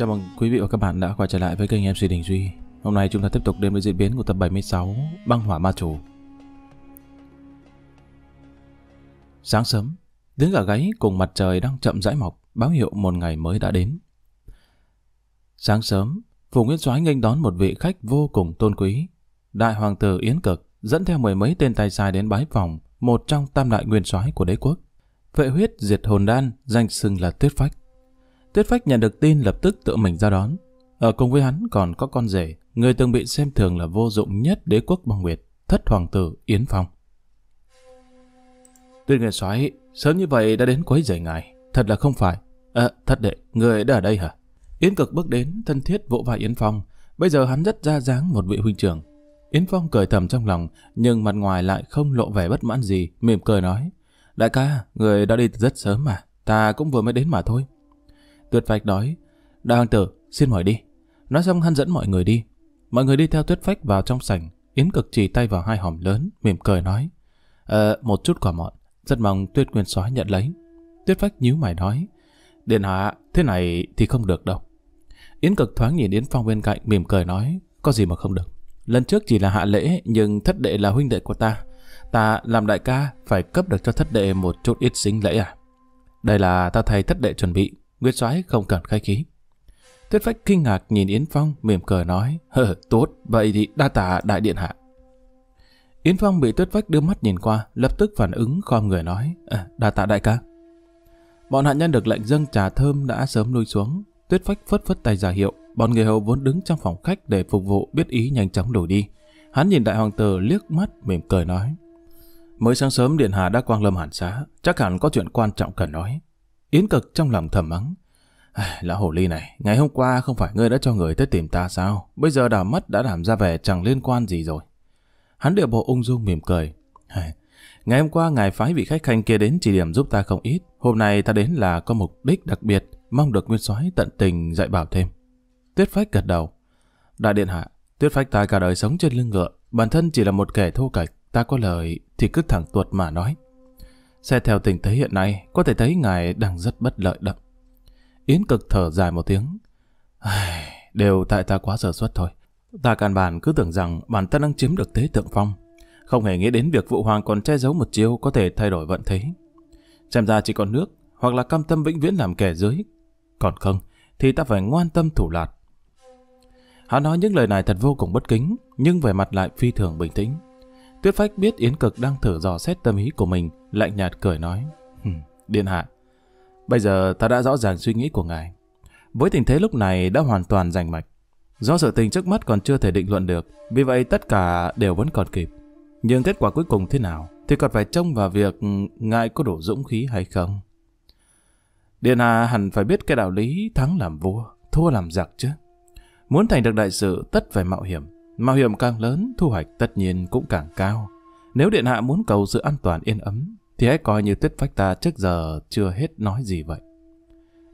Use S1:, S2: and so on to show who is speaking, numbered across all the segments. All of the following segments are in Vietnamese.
S1: Chào mừng quý vị và các bạn đã quay trở lại với kênh MC Đình Duy. Hôm nay chúng ta tiếp tục đến với diễn biến của tập 76 Băng Hỏa Ma Chủ. Sáng sớm, tiếng gà gáy cùng mặt trời đang chậm rãi mọc, báo hiệu một ngày mới đã đến. Sáng sớm, Phùng Nguyễn Soái nghênh đón một vị khách vô cùng tôn quý. Đại hoàng tử Yến Cực dẫn theo mười mấy tên tay sai đến bái phòng một trong tam đại nguyên soái của đế quốc. Vệ huyết diệt hồn đan, danh xưng là Tuyết Phách. Tuyết Phách nhận được tin lập tức tự mình ra đón. Ở cùng với hắn còn có con rể, người từng bị xem thường là vô dụng nhất đế quốc băng nguyệt, thất hoàng tử Yến Phong. Tuyết Nguyệt Soái, sớm như vậy đã đến quấy rầy ngài, thật là không phải. À, thật đệ, người đã ở đây hả? Yến Cực bước đến, thân thiết vỗ vai Yến Phong. Bây giờ hắn rất ra dáng một vị huynh trưởng. Yến Phong cười thầm trong lòng, nhưng mặt ngoài lại không lộ vẻ bất mãn gì, mỉm cười nói. Đại ca, người đã đi rất sớm mà, ta cũng vừa mới đến mà thôi. Tuyết Phách nói, Đại Hoàng Tử, xin mời đi. Nói xong hắn dẫn mọi người đi. Mọi người đi theo Tuyết Phách vào trong sảnh. Yến cực chỉ tay vào hai hòm lớn, mỉm cười nói, Ờ, một chút quả mọn, rất mong Tuyết Nguyên Soái nhận lấy. Tuyết Phách nhíu mày nói, Điện hạ, thế này thì không được đâu. Yến cực thoáng nhìn Yến Phong bên cạnh, mỉm cười nói, có gì mà không được. Lần trước chỉ là hạ lễ, nhưng thất đệ là huynh đệ của ta. Ta làm đại ca, phải cấp được cho thất đệ một chút ít xính lễ à? Đây là ta thầy thất đệ chuẩn bị. Nguyệt soái không cần khai khí. Tuyết Phách kinh ngạc nhìn Yến Phong, mỉm cười nói, hờ, tốt, vậy thì đa tạ đại điện hạ. Yến Phong bị Tuyết Phách đưa mắt nhìn qua, lập tức phản ứng khom người nói, ờ, đa tạ đại ca. Bọn hạ nhân được lệnh dâng trà thơm đã sớm lui xuống, Tuyết Phách phất phất tay ra hiệu, bọn người hầu vốn đứng trong phòng khách để phục vụ biết ý nhanh chóng đổi đi. Hắn nhìn đại hoàng tử liếc mắt mỉm cười nói, mới sáng sớm điện hạ đã quang lâm hẳn xá, chắc hẳn có chuyện quan trọng cần nói. Yến cực trong lòng thầm mắng. lão hồ ly này, ngày hôm qua không phải ngươi đã cho người tới tìm ta sao? Bây giờ đảo mất đã làm ra vẻ chẳng liên quan gì rồi. Hắn địa bộ ung dung mỉm cười. ngày hôm qua ngài phái vị khách khanh kia đến chỉ điểm giúp ta không ít. Hôm nay ta đến là có mục đích đặc biệt, mong được nguyên soái tận tình dạy bảo thêm. Tuyết phách gật đầu. Đại điện hạ, tuyết phách ta cả đời sống trên lưng ngựa. Bản thân chỉ là một kẻ thô kệch, ta có lời thì cứ thẳng tuột mà nói. Xét theo tình thế hiện nay, có thể thấy ngài đang rất bất lợi đậm. Yến cực thở dài một tiếng. Ai, đều tại ta quá sở suất thôi. Ta căn bản cứ tưởng rằng bản thân đang chiếm được tế tượng phong. Không hề nghĩ đến việc Vũ Hoàng còn che giấu một chiêu có thể thay đổi vận thế. Xem ra chỉ còn nước, hoặc là cam tâm vĩnh viễn làm kẻ dưới. Còn không, thì ta phải ngoan tâm thủ lạt. Hắn nói những lời này thật vô cùng bất kính, nhưng về mặt lại phi thường bình tĩnh. Tuyết Phách biết Yến Cực đang thử dò xét tâm ý của mình, lạnh nhạt cười nói. Điện hạ, bây giờ ta đã rõ ràng suy nghĩ của ngài. Với tình thế lúc này đã hoàn toàn rành mạch. Do sự tình trước mắt còn chưa thể định luận được, vì vậy tất cả đều vẫn còn kịp. Nhưng kết quả cuối cùng thế nào thì còn phải trông vào việc ngài có đủ dũng khí hay không. Điện hạ hẳn phải biết cái đạo lý thắng làm vua, thua làm giặc chứ. Muốn thành được đại sự tất phải mạo hiểm, Mạo hiểm càng lớn, thu hoạch tất nhiên cũng càng cao. Nếu Điện Hạ muốn cầu sự an toàn yên ấm, thì hãy coi như Tuyết Phách ta trước giờ chưa hết nói gì vậy.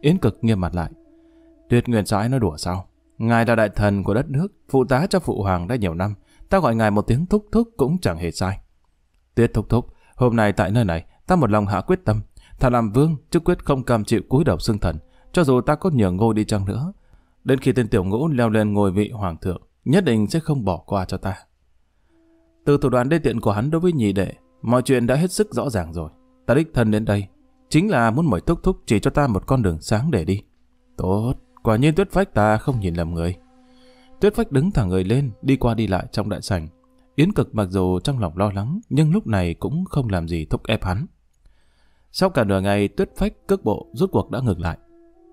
S1: Yến Cực nghiêm mặt lại. Tuyết Nguyên Soái nói đùa sao? Ngài là đại thần của đất nước, phụ tá cho phụ hoàng đã nhiều năm. Ta gọi ngài một tiếng thúc thúc cũng chẳng hề sai. Tuyết thúc thúc, hôm nay tại nơi này, ta một lòng hạ quyết tâm. Thà làm vương, chứ quyết không cam chịu cúi đầu xương thần, cho dù ta có nhường ngôi đi chăng nữa. Đến khi tên tiểu ngũ leo lên ngôi vị hoàng thượng, nhất định sẽ không bỏ qua cho ta. Từ thủ đoạn đê tiện của hắn đối với nhị đệ, mọi chuyện đã hết sức rõ ràng rồi. Ta đích thân đến đây, chính là muốn mời thúc thúc chỉ cho ta một con đường sáng để đi. Tốt, quả nhiên tuyết phách ta không nhìn lầm người. Tuyết phách đứng thẳng người lên, đi qua đi lại trong đại sảnh. Yến cực mặc dù trong lòng lo lắng, nhưng lúc này cũng không làm gì thúc ép hắn. Sau cả nửa ngày, tuyết phách cước bộ rút cuộc đã ngược lại.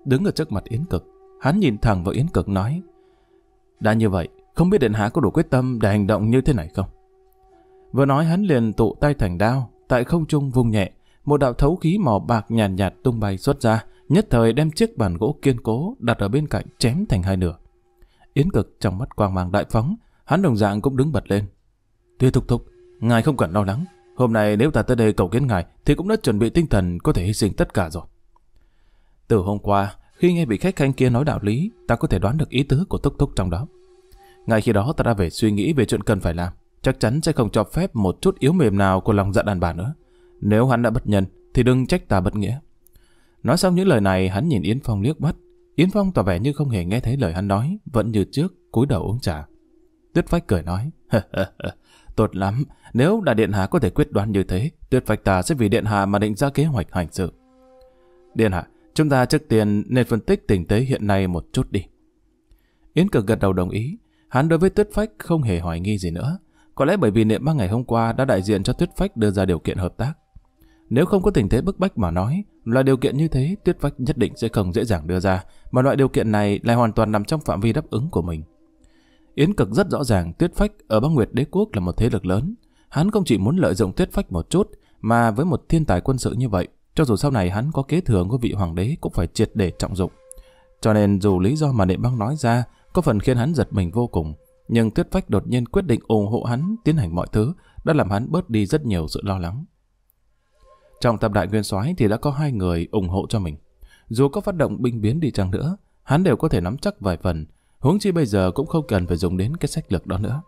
S1: Đứng ở trước mặt Yến cực, hắn nhìn thẳng vào Yến cực nói. Đã như vậy, không biết Điện Hạ có đủ quyết tâm để hành động như thế này không? Vừa nói hắn liền tụ tay thành đao, tại không trung vung nhẹ, một đạo thấu khí màu bạc nhàn nhạt, nhạt tung bay xuất ra, nhất thời đem chiếc bàn gỗ kiên cố đặt ở bên cạnh chém thành hai nửa. Yến Cực trong mắt quang mang đại phóng, hắn đồng dạng cũng đứng bật lên. Tuy thúc thúc, ngài không cần lo lắng, hôm nay nếu ta tới đây cầu kiến ngài thì cũng đã chuẩn bị tinh thần có thể hy sinh tất cả rồi. Từ hôm qua, khi nghe vị khách khanh kia nói đạo lý, ta có thể đoán được ý tứ của thúc thúc trong đó. Ngay khi đó ta đã về suy nghĩ về chuyện cần phải làm, chắc chắn sẽ không cho phép một chút yếu mềm nào của lòng dạ đàn bà nữa. Nếu hắn đã bất nhân, thì đừng trách ta bất nghĩa. Nói xong những lời này, hắn nhìn Yến Phong liếc mắt. Yến Phong tỏ vẻ như không hề nghe thấy lời hắn nói, vẫn như trước, cúi đầu uống trà. Tuyết Phách cười nói, tốt lắm, nếu đại điện hạ có thể quyết đoán như thế, Tuyết Phách ta sẽ vì điện hạ mà định ra kế hoạch hành sự. Điện hạ, chúng ta trước tiên nên phân tích tình thế hiện nay một chút đi. Yến Cực gật đầu đồng ý, Hắn đối với Tuyết Phách không hề hoài nghi gì nữa. Có lẽ bởi vì niệm ba ngày hôm qua đã đại diện cho Tuyết Phách đưa ra điều kiện hợp tác. Nếu không có tình thế bức bách mà nói, loại điều kiện như thế Tuyết Phách nhất định sẽ không dễ dàng đưa ra, mà loại điều kiện này lại hoàn toàn nằm trong phạm vi đáp ứng của mình. Yến Cực rất rõ ràng Tuyết Phách ở băng Nguyệt Đế Quốc là một thế lực lớn. Hắn không chỉ muốn lợi dụng Tuyết Phách một chút, mà với một thiên tài quân sự như vậy, cho dù sau này hắn có kế thừa ngôi vị hoàng đế cũng phải triệt để trọng dụng. Cho nên dù lý do mà Niệm Băng nói ra có phần khiến hắn giật mình vô cùng. Nhưng Tuyết Phách đột nhiên quyết định ủng hộ hắn tiến hành mọi thứ, đã làm hắn bớt đi rất nhiều sự lo lắng. Trong tập đại nguyên soái thì đã có hai người ủng hộ cho mình. Dù có phát động binh biến đi chăng nữa, hắn đều có thể nắm chắc vài phần, huống chi bây giờ cũng không cần phải dùng đến cái sách lược đó nữa.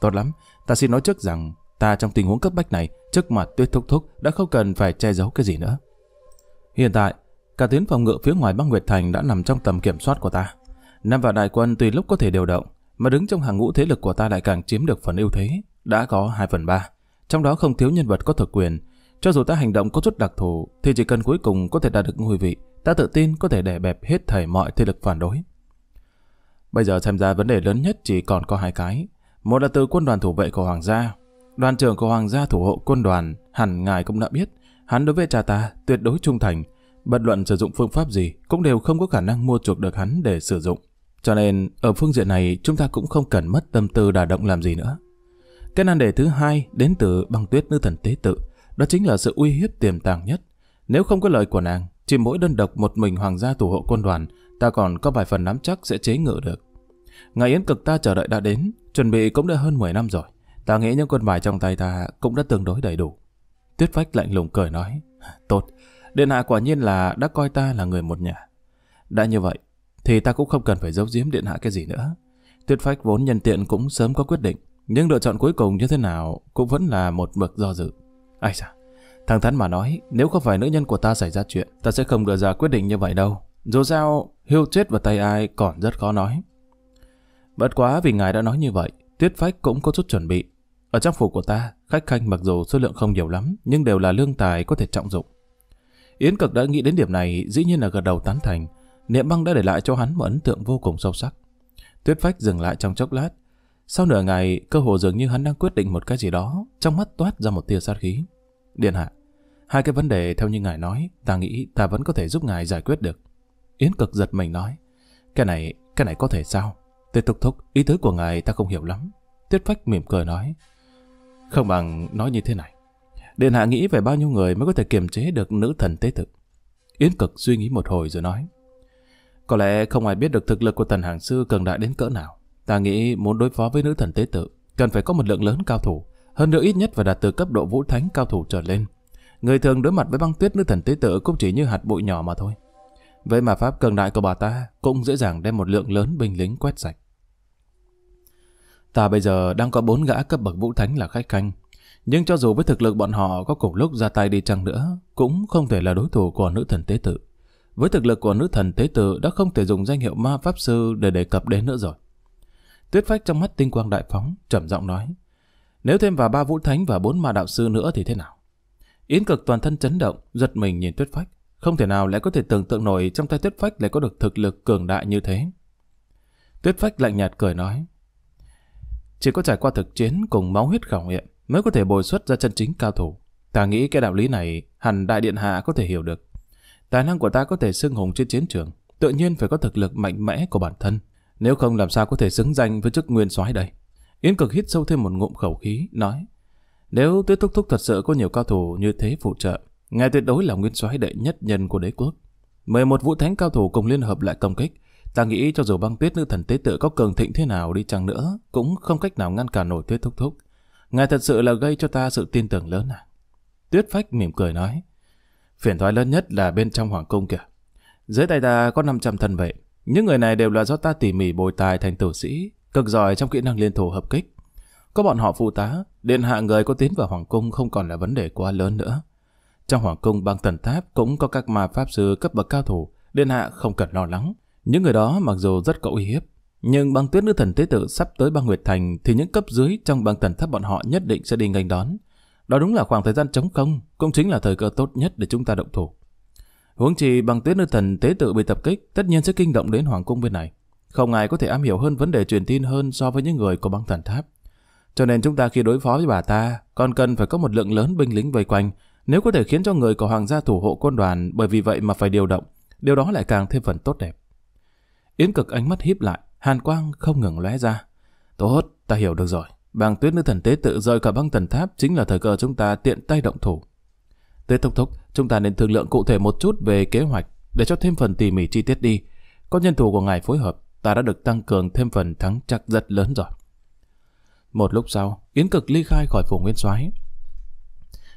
S1: Tốt lắm, ta xin nói trước rằng ta trong tình huống cấp bách này trước mặt tuyết thúc thúc đã không cần phải che giấu cái gì nữa. Hiện tại, cả tuyến phòng ngự phía ngoài băng Nguyệt Thành đã nằm trong tầm kiểm soát của ta. Nam vào đại quân tùy lúc có thể điều động, mà đứng trong hàng ngũ thế lực của ta lại càng chiếm được phần ưu thế, đã có 2 phần 3. Trong đó không thiếu nhân vật có thực quyền, cho dù ta hành động có chút đặc thù, thì chỉ cần cuối cùng có thể đạt được ngôi vị, ta tự tin có thể đè bẹp hết thảy mọi thế lực phản đối. Bây giờ xem ra vấn đề lớn nhất chỉ còn có hai cái. Một là từ quân đoàn thủ vệ của Hoàng gia. Đoàn trưởng của Hoàng gia thủ hộ quân đoàn, hẳn ngài cũng đã biết. Hắn đối với cha ta tuyệt đối trung thành. Bất luận sử dụng phương pháp gì cũng đều không có khả năng mua chuộc được hắn để sử dụng. Cho nên ở phương diện này chúng ta cũng không cần mất tâm tư đả động làm gì nữa. Cái nan đề thứ hai đến từ băng tuyết nữ thần tế tự, đó chính là sự uy hiếp tiềm tàng nhất. Nếu không có lời của nàng, chỉ mỗi đơn độc một mình hoàng gia thủ hộ quân đoàn, ta còn có vài phần nắm chắc sẽ chế ngự được. Ngày yến cực ta chờ đợi đã đến, chuẩn bị cũng đã hơn 10 năm rồi. Ta nghĩ những quân bài trong tay ta cũng đã tương đối đầy đủ. Tuyết Phách lạnh lùng cười nói, tốt, Điện hạ quả nhiên là đã coi ta là người một nhà. Đã như vậy, thì ta cũng không cần phải giấu giếm điện hạ cái gì nữa. Tuyết Phách vốn nhân tiện cũng sớm có quyết định, nhưng lựa chọn cuối cùng như thế nào cũng vẫn là một mực do dự. Ai da, thằng thắn mà nói, nếu không phải nữ nhân của ta xảy ra chuyện, ta sẽ không đưa ra quyết định như vậy đâu. Dù sao, hưu chết vào tay ai còn rất khó nói. Bất quá vì ngài đã nói như vậy, Tuyết Phách cũng có chút chuẩn bị. Ở trang phục của ta, khách khanh mặc dù số lượng không nhiều lắm, nhưng đều là lương tài có thể trọng dụng. Yến Cực đã nghĩ đến điểm này, dĩ nhiên là gật đầu tán thành, Niệm băng đã để lại cho hắn một ấn tượng vô cùng sâu sắc. Tuyết phách dừng lại trong chốc lát. Sau nửa ngày, cơ hồ dường như hắn đang quyết định một cái gì đó, trong mắt toát ra một tia sát khí. Điện hạ, hai cái vấn đề theo như ngài nói, ta nghĩ ta vẫn có thể giúp ngài giải quyết được. Yến cực giật mình nói, cái này, cái này có thể sao? Tuyết thúc thúc, ý tứ của ngài ta không hiểu lắm. Tuyết phách mỉm cười nói, không bằng nói như thế này. Điện hạ nghĩ về bao nhiêu người mới có thể kiềm chế được nữ thần tế thực. Yến cực suy nghĩ một hồi rồi nói, có lẽ không ai biết được thực lực của thần hàng sư cường đại đến cỡ nào. Ta nghĩ muốn đối phó với nữ thần tế tự, cần phải có một lượng lớn cao thủ, hơn nữa ít nhất phải đạt từ cấp độ vũ thánh cao thủ trở lên. Người thường đối mặt với băng tuyết nữ thần tế tự cũng chỉ như hạt bụi nhỏ mà thôi. Vậy mà pháp cường đại của bà ta cũng dễ dàng đem một lượng lớn binh lính quét sạch. Ta bây giờ đang có bốn gã cấp bậc vũ thánh là khách khanh. Nhưng cho dù với thực lực bọn họ có cùng lúc ra tay đi chăng nữa, cũng không thể là đối thủ của nữ thần tế tự. Với thực lực của nữ thần tế tử đã không thể dùng danh hiệu ma pháp sư để đề cập đến nữa rồi. Tuyết phách trong mắt tinh quang đại phóng, trầm giọng nói. Nếu thêm vào ba vũ thánh và bốn ma đạo sư nữa thì thế nào? Yến cực toàn thân chấn động, giật mình nhìn tuyết phách. Không thể nào lại có thể tưởng tượng nổi trong tay tuyết phách lại có được thực lực cường đại như thế. Tuyết phách lạnh nhạt cười nói. Chỉ có trải qua thực chiến cùng máu huyết khảo nghiệm mới có thể bồi xuất ra chân chính cao thủ. Ta nghĩ cái đạo lý này hẳn đại điện hạ có thể hiểu được. Tài năng của ta có thể xưng hùng trên chiến trường, tự nhiên phải có thực lực mạnh mẽ của bản thân, nếu không làm sao có thể xứng danh với chức nguyên soái đây. Yến Cực hít sâu thêm một ngụm khẩu khí, nói: "Nếu Tuyết Thúc Thúc thật sự có nhiều cao thủ như thế phụ trợ, ngài tuyệt đối là nguyên soái đệ nhất nhân của đế quốc. Mời một vũ thánh cao thủ cùng liên hợp lại công kích, ta nghĩ cho dù băng tuyết nữ thần tế tự có cường thịnh thế nào đi chăng nữa, cũng không cách nào ngăn cản nổi Tuyết Thúc Thúc. Ngài thật sự là gây cho ta sự tin tưởng lớn à?" Tuyết Phách mỉm cười nói: Phiền thoái lớn nhất là bên trong hoàng cung kìa. Dưới tay ta có 500 thân vệ. Những người này đều là do ta tỉ mỉ bồi tài thành tử sĩ, cực giỏi trong kỹ năng liên thủ hợp kích. Có bọn họ phụ tá, điện hạ người có tiến vào hoàng cung không còn là vấn đề quá lớn nữa. Trong hoàng cung băng tần tháp cũng có các ma pháp sư cấp bậc cao thủ, điện hạ không cần lo lắng. Những người đó mặc dù rất có uy hiếp, nhưng băng tuyết nữ thần tế tử sắp tới băng nguyệt thành thì những cấp dưới trong băng tần tháp bọn họ nhất định sẽ đi nghênh đón. Đó đúng là khoảng thời gian chống không, cũng chính là thời cơ tốt nhất để chúng ta động thủ. Huống chi bằng tuyết nữ thần tế tự bị tập kích, tất nhiên sẽ kinh động đến hoàng cung bên này. Không ai có thể am hiểu hơn vấn đề truyền tin hơn so với những người của băng thần tháp. Cho nên chúng ta khi đối phó với bà ta, còn cần phải có một lượng lớn binh lính vây quanh, nếu có thể khiến cho người của hoàng gia thủ hộ quân đoàn bởi vì vậy mà phải điều động, điều đó lại càng thêm phần tốt đẹp. Yến cực ánh mắt híp lại, hàn quang không ngừng lóe ra. Tốt, ta hiểu được rồi. Bàng tuyết nữ thần tế tự rời cả băng thần tháp chính là thời cơ chúng ta tiện tay động thủ. Tế Thúc Thúc, chúng ta nên thương lượng cụ thể một chút về kế hoạch để cho thêm phần tỉ mỉ chi tiết đi. Có nhân thủ của ngài phối hợp, ta đã được tăng cường thêm phần thắng chắc rất lớn rồi. Một lúc sau, Yến Cực ly khai khỏi phủ Nguyên Soái.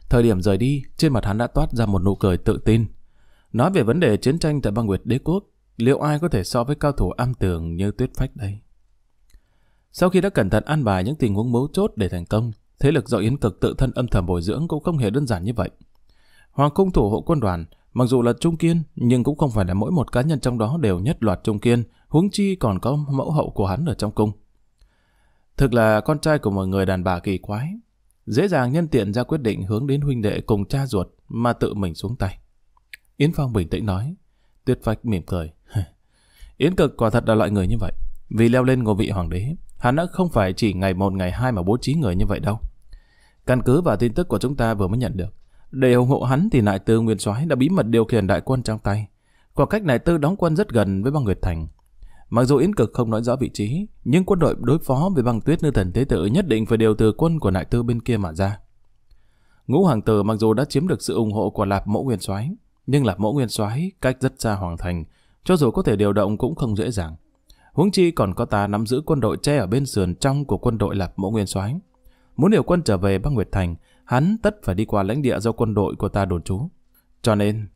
S1: Thời điểm rời đi, trên mặt hắn đã toát ra một nụ cười tự tin. Nói về vấn đề chiến tranh tại băng nguyệt đế quốc, liệu ai có thể so với cao thủ am tường như Tuyết Phách đây? Sau khi đã cẩn thận an bài những tình huống mấu chốt để thành công, thế lực do Yến Cực tự thân âm thầm bồi dưỡng cũng không hề đơn giản như vậy. Hoàng cung thủ hộ quân đoàn, mặc dù là trung kiên, nhưng cũng không phải là mỗi một cá nhân trong đó đều nhất loạt trung kiên, huống chi còn có mẫu hậu của hắn ở trong cung. Thực là con trai của một người đàn bà kỳ quái, dễ dàng nhân tiện ra quyết định hướng đến huynh đệ cùng cha ruột mà tự mình xuống tay. Yến Phong bình tĩnh nói, Tuyết Phách mỉm cười. Yến Cực quả thật là loại người như vậy, vì leo lên ngôi vị hoàng đế, Hắn đã không phải chỉ ngày một ngày hai mà bố trí người như vậy đâu. Căn cứ và tin tức của chúng ta vừa mới nhận được, để ủng hộ hắn thì lại tư nguyên soái đã bí mật điều khiển đại quân trong tay. Khoảng cách này tư đóng quân rất gần với băng Nguyệt Thành. Mặc dù Yến Cực không nói rõ vị trí, nhưng quân đội đối phó với băng tuyết như thần thế tử nhất định phải điều từ quân của đại tư bên kia mà ra. Ngũ Hoàng Tử mặc dù đã chiếm được sự ủng hộ của Lạp Mẫu Nguyên Soái, nhưng Lạp Mẫu Nguyên Soái cách rất xa Hoàng Thành, cho dù có thể điều động cũng không dễ dàng huống chi còn có ta nắm giữ quân đội che ở bên sườn trong của quân đội lập mẫu nguyên soái muốn điều quân trở về bắc nguyệt thành hắn tất phải đi qua lãnh địa do quân đội của ta đồn trú cho nên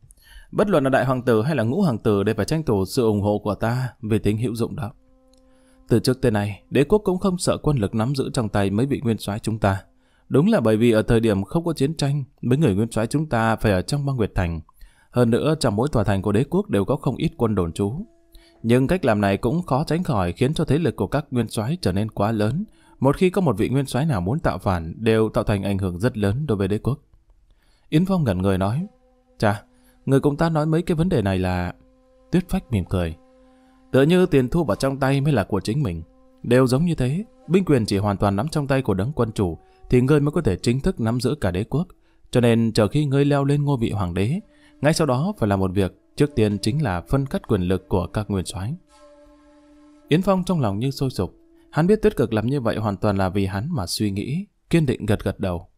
S1: bất luận là đại hoàng tử hay là ngũ hoàng tử đều phải tranh thủ sự ủng hộ của ta về tính hữu dụng đó từ trước tới nay đế quốc cũng không sợ quân lực nắm giữ trong tay mấy vị nguyên soái chúng ta đúng là bởi vì ở thời điểm không có chiến tranh mấy người nguyên soái chúng ta phải ở trong băng nguyệt thành hơn nữa trong mỗi tòa thành của đế quốc đều có không ít quân đồn trú nhưng cách làm này cũng khó tránh khỏi khiến cho thế lực của các nguyên soái trở nên quá lớn. Một khi có một vị nguyên soái nào muốn tạo phản đều tạo thành ảnh hưởng rất lớn đối với đế quốc. Yến Phong ngẩn người nói, Chà, người cùng ta nói mấy cái vấn đề này là... Tuyết Phách mỉm cười. Tựa như tiền thu vào trong tay mới là của chính mình. Đều giống như thế, binh quyền chỉ hoàn toàn nắm trong tay của đấng quân chủ, thì ngươi mới có thể chính thức nắm giữ cả đế quốc. Cho nên chờ khi ngươi leo lên ngôi vị hoàng đế, ngay sau đó phải là một việc Trước tiên chính là phân cắt quyền lực của các nguyên soái. Yến Phong trong lòng như sôi sục, hắn biết tuyết cực làm như vậy hoàn toàn là vì hắn mà suy nghĩ, kiên định gật gật đầu.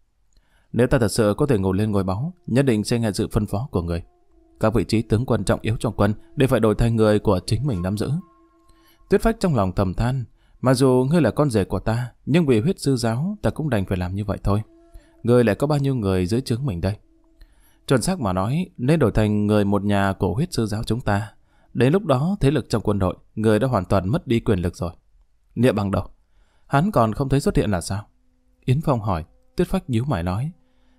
S1: Nếu ta thật sự có thể ngồi lên ngôi báo, nhất định sẽ nghe sự phân phó của người. Các vị trí tướng quân trọng yếu trong quân đều phải đổi thay người của chính mình nắm giữ. Tuyết phách trong lòng thầm than, mặc dù ngươi là con rể của ta, nhưng vì huyết sư giáo ta cũng đành phải làm như vậy thôi. Ngươi lại có bao nhiêu người dưới trướng mình đây? Chuẩn xác mà nói, nên đổi thành người một nhà cổ huyết sư giáo chúng ta. Đến lúc đó, thế lực trong quân đội, người đã hoàn toàn mất đi quyền lực rồi. Niệm bằng đầu, hắn còn không thấy xuất hiện là sao? Yến Phong hỏi, Tuyết Phách nhíu mày nói.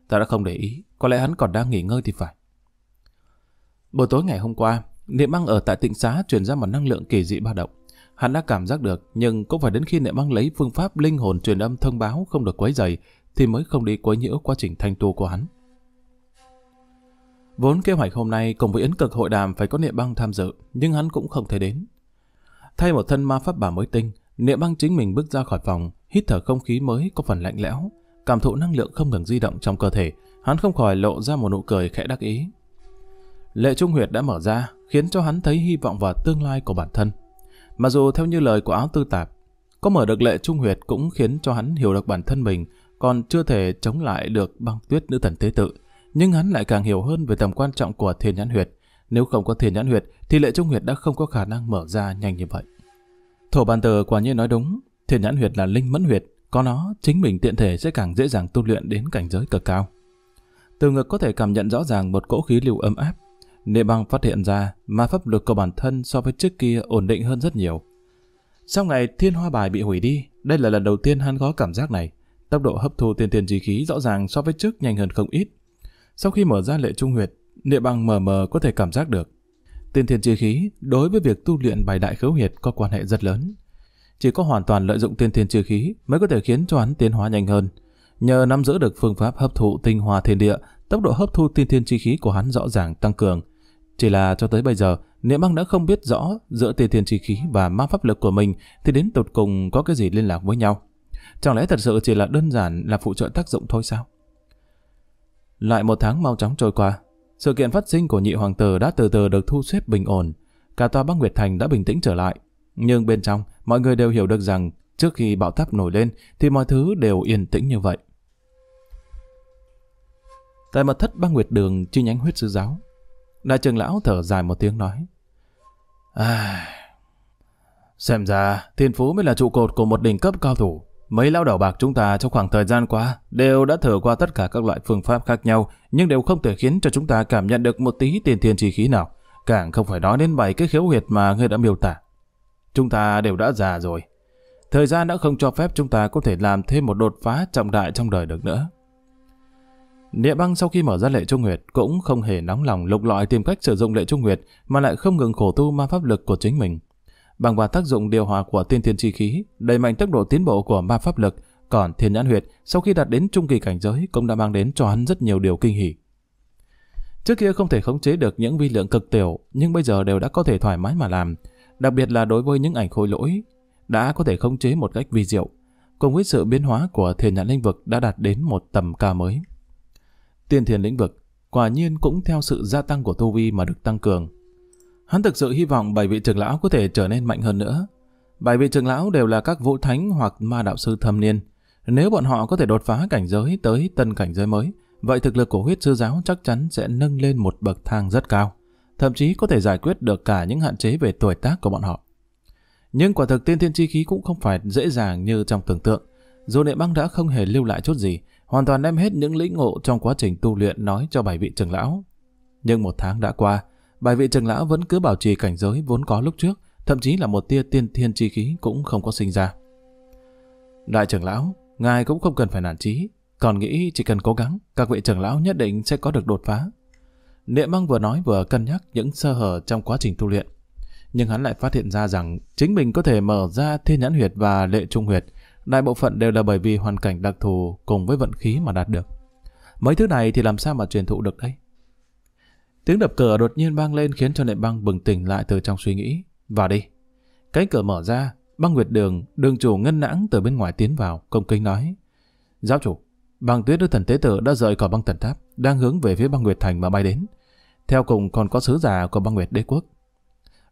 S1: Ta đã không để ý, có lẽ hắn còn đang nghỉ ngơi thì phải. Buổi tối ngày hôm qua, Niệm băng ở tại tịnh xá truyền ra một năng lượng kỳ dị ba động. Hắn đã cảm giác được, nhưng cũng phải đến khi Niệm băng lấy phương pháp linh hồn truyền âm thông báo không được quấy dày thì mới không đi quấy nhiễu quá trình thanh tu của hắn. Vốn kế hoạch hôm nay cùng với ấn Cực hội đàm phải có Niệm Băng tham dự, nhưng hắn cũng không thể đến. Thay một thân ma pháp bà mới tinh, Niệm Băng chính mình bước ra khỏi phòng, hít thở không khí mới có phần lạnh lẽo, cảm thụ năng lượng không ngừng di động trong cơ thể, hắn không khỏi lộ ra một nụ cười khẽ đắc ý. Lệ Trung Huyệt đã mở ra, khiến cho hắn thấy hy vọng vào tương lai của bản thân. Mặc dù theo như lời của áo tư tạp, có mở được lệ Trung Huyệt cũng khiến cho hắn hiểu được bản thân mình còn chưa thể chống lại được băng tuyết nữ thần tế tự nhưng hắn lại càng hiểu hơn về tầm quan trọng của thiền nhãn huyệt. Nếu không có thiền nhãn huyệt, thì lệ trung huyệt đã không có khả năng mở ra nhanh như vậy. Thổ bàn tờ quả nhiên nói đúng, thiền nhãn huyệt là linh mẫn huyệt, có nó, chính mình tiện thể sẽ càng dễ dàng tu luyện đến cảnh giới cực cao. Từ ngực có thể cảm nhận rõ ràng một cỗ khí lưu âm áp. Nệ băng phát hiện ra, ma pháp lực của bản thân so với trước kia ổn định hơn rất nhiều. Sau ngày thiên hoa bài bị hủy đi, đây là lần đầu tiên hắn có cảm giác này. Tốc độ hấp thu tiên tiền chi khí rõ ràng so với trước nhanh hơn không ít, sau khi mở ra lệ trung huyệt, địa bằng mờ mờ có thể cảm giác được. Tiên thiên chi khí đối với việc tu luyện bài đại khấu huyệt có quan hệ rất lớn. Chỉ có hoàn toàn lợi dụng tiên thiên chi khí mới có thể khiến cho hắn tiến hóa nhanh hơn. Nhờ nắm giữ được phương pháp hấp thụ tinh hoa thiên địa, tốc độ hấp thu tiên thiên chi khí của hắn rõ ràng tăng cường. Chỉ là cho tới bây giờ, Niệm Băng đã không biết rõ giữa tiên thiên chi khí và ma pháp lực của mình thì đến tột cùng có cái gì liên lạc với nhau. Chẳng lẽ thật sự chỉ là đơn giản là phụ trợ tác dụng thôi sao? Lại một tháng mau chóng trôi qua, sự kiện phát sinh của nhị hoàng tử đã từ từ được thu xếp bình ổn. Cả tòa băng Nguyệt Thành đã bình tĩnh trở lại. Nhưng bên trong, mọi người đều hiểu được rằng trước khi bão tháp nổi lên thì mọi thứ đều yên tĩnh như vậy. Tại mật thất băng Nguyệt Đường chi nhánh huyết sư giáo, đại trưởng lão thở dài một tiếng nói. À, xem ra thiên phú mới là trụ cột của một đỉnh cấp cao thủ. Mấy lão đầu bạc chúng ta trong khoảng thời gian qua đều đã thử qua tất cả các loại phương pháp khác nhau nhưng đều không thể khiến cho chúng ta cảm nhận được một tí tiền thiên chi khí nào. Càng không phải nói đến bảy cái khiếu huyệt mà ngươi đã miêu tả. Chúng ta đều đã già rồi. Thời gian đã không cho phép chúng ta có thể làm thêm một đột phá trọng đại trong đời được nữa. Địa băng sau khi mở ra lệ trung nguyệt cũng không hề nóng lòng lục lọi tìm cách sử dụng lệ trung nguyệt mà lại không ngừng khổ tu ma pháp lực của chính mình bằng và tác dụng điều hòa của tiên thiên chi khí, đẩy mạnh tốc độ tiến bộ của ma pháp lực, còn thiên nhãn huyệt sau khi đạt đến trung kỳ cảnh giới cũng đã mang đến cho hắn rất nhiều điều kinh hỉ. Trước kia không thể khống chế được những vi lượng cực tiểu, nhưng bây giờ đều đã có thể thoải mái mà làm, đặc biệt là đối với những ảnh khôi lỗi, đã có thể khống chế một cách vi diệu, cùng với sự biến hóa của thiên nhãn lĩnh vực đã đạt đến một tầm cao mới. Tiên thiên lĩnh vực quả nhiên cũng theo sự gia tăng của tu vi mà được tăng cường. Hắn thực sự hy vọng bảy vị trưởng lão có thể trở nên mạnh hơn nữa. Bảy vị trưởng lão đều là các vũ thánh hoặc ma đạo sư thâm niên. Nếu bọn họ có thể đột phá cảnh giới tới tân cảnh giới mới, vậy thực lực của huyết sư giáo chắc chắn sẽ nâng lên một bậc thang rất cao, thậm chí có thể giải quyết được cả những hạn chế về tuổi tác của bọn họ. Nhưng quả thực tiên thiên chi khí cũng không phải dễ dàng như trong tưởng tượng. Dù địa băng đã không hề lưu lại chút gì, hoàn toàn đem hết những lĩnh ngộ trong quá trình tu luyện nói cho bảy vị trưởng lão. Nhưng một tháng đã qua, bài vị trưởng lão vẫn cứ bảo trì cảnh giới vốn có lúc trước, thậm chí là một tia tiên thiên chi khí cũng không có sinh ra. Đại trưởng lão, ngài cũng không cần phải nản chí, còn nghĩ chỉ cần cố gắng, các vị trưởng lão nhất định sẽ có được đột phá. Niệm băng vừa nói vừa cân nhắc những sơ hở trong quá trình tu luyện. Nhưng hắn lại phát hiện ra rằng chính mình có thể mở ra thiên nhãn huyệt và lệ trung huyệt, đại bộ phận đều là bởi vì hoàn cảnh đặc thù cùng với vận khí mà đạt được. Mấy thứ này thì làm sao mà truyền thụ được đấy Tiếng đập cửa đột nhiên vang lên khiến cho Lệ Băng bừng tỉnh lại từ trong suy nghĩ. Vào đi. Cánh cửa mở ra, Băng Nguyệt Đường, đường chủ ngân lãng từ bên ngoài tiến vào, công kính nói. Giáo chủ, băng tuyết đức thần tế tử đã rời khỏi băng thần tháp, đang hướng về phía băng Nguyệt Thành mà bay đến. Theo cùng còn có sứ giả của băng Nguyệt đế quốc.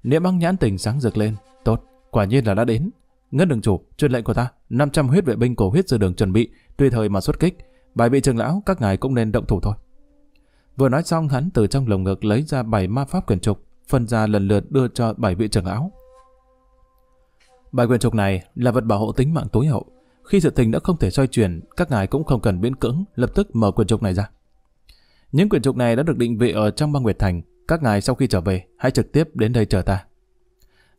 S1: Niệm băng nhãn tình sáng rực lên. Tốt, quả nhiên là đã đến. Ngân đường chủ, truyền lệnh của ta, 500 huyết vệ binh cổ huyết dư đường chuẩn bị, tùy thời mà xuất kích. Bài vị trường lão, các ngài cũng nên động thủ thôi. Vừa nói xong hắn từ trong lồng ngực lấy ra bảy ma pháp quyển trục, phân ra lần lượt đưa cho bảy vị trưởng lão. Bảy quyển trục này là vật bảo hộ tính mạng tối hậu. Khi sự tình đã không thể xoay chuyển, các ngài cũng không cần biến cưỡng, lập tức mở quyển trục này ra. Những quyển trục này đã được định vị ở trong băng Nguyệt Thành. Các ngài sau khi trở về, hãy trực tiếp đến đây chờ ta.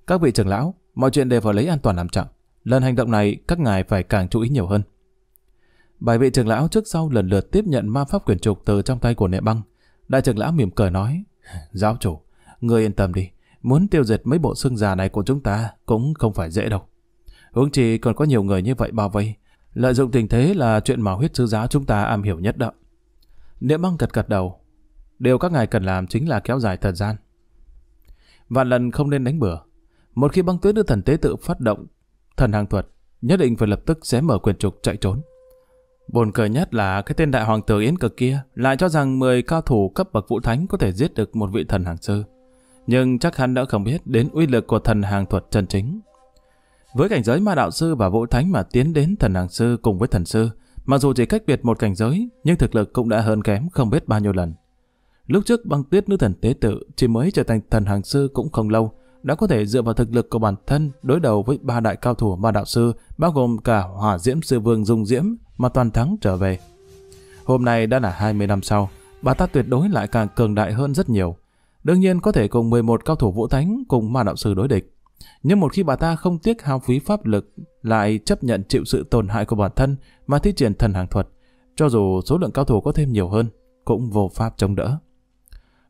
S1: Các vị trưởng lão, mọi chuyện đều phải lấy an toàn làm trọng. Lần hành động này, các ngài phải càng chú ý nhiều hơn. Bài vị trưởng lão trước sau lần lượt tiếp nhận ma pháp quyển trục từ trong tay của nệ băng. Đại trưởng lão mỉm cười nói, giáo chủ, ngươi yên tâm đi, muốn tiêu diệt mấy bộ xương già này của chúng ta cũng không phải dễ đâu. Hướng chỉ còn có nhiều người như vậy bao vây, lợi dụng tình thế là chuyện mà huyết sư giáo chúng ta am hiểu nhất đó. Niệm băng gật gật đầu, điều các ngài cần làm chính là kéo dài thời gian. Vạn lần không nên đánh bừa, một khi băng tuyết đưa thần tế tự phát động thần hàng thuật, nhất định phải lập tức sẽ mở quyền trục chạy trốn. Buồn cười nhất là cái tên đại hoàng tử Yến Cực kia lại cho rằng 10 cao thủ cấp bậc vũ thánh có thể giết được một vị thần hàng sư. Nhưng chắc hắn đã không biết đến uy lực của thần hàng thuật chân chính. Với cảnh giới ma đạo sư và vũ thánh mà tiến đến thần hàng sư cùng với thần sư, mặc dù chỉ cách biệt một cảnh giới, nhưng thực lực cũng đã hơn kém không biết bao nhiêu lần. Lúc trước băng tuyết nữ thần tế tự chỉ mới trở thành thần hàng sư cũng không lâu, đã có thể dựa vào thực lực của bản thân đối đầu với ba đại cao thủ ma đạo sư, bao gồm cả hỏa diễm sư vương dung diễm, mà toàn thắng trở về. Hôm nay đã là 20 năm sau, bà ta tuyệt đối lại càng cường đại hơn rất nhiều. Đương nhiên có thể cùng 11 cao thủ vũ thánh cùng ma đạo sư đối địch. Nhưng một khi bà ta không tiếc hao phí pháp lực, lại chấp nhận chịu sự tổn hại của bản thân mà thi triển thần hàng thuật, cho dù số lượng cao thủ có thêm nhiều hơn, cũng vô pháp chống đỡ.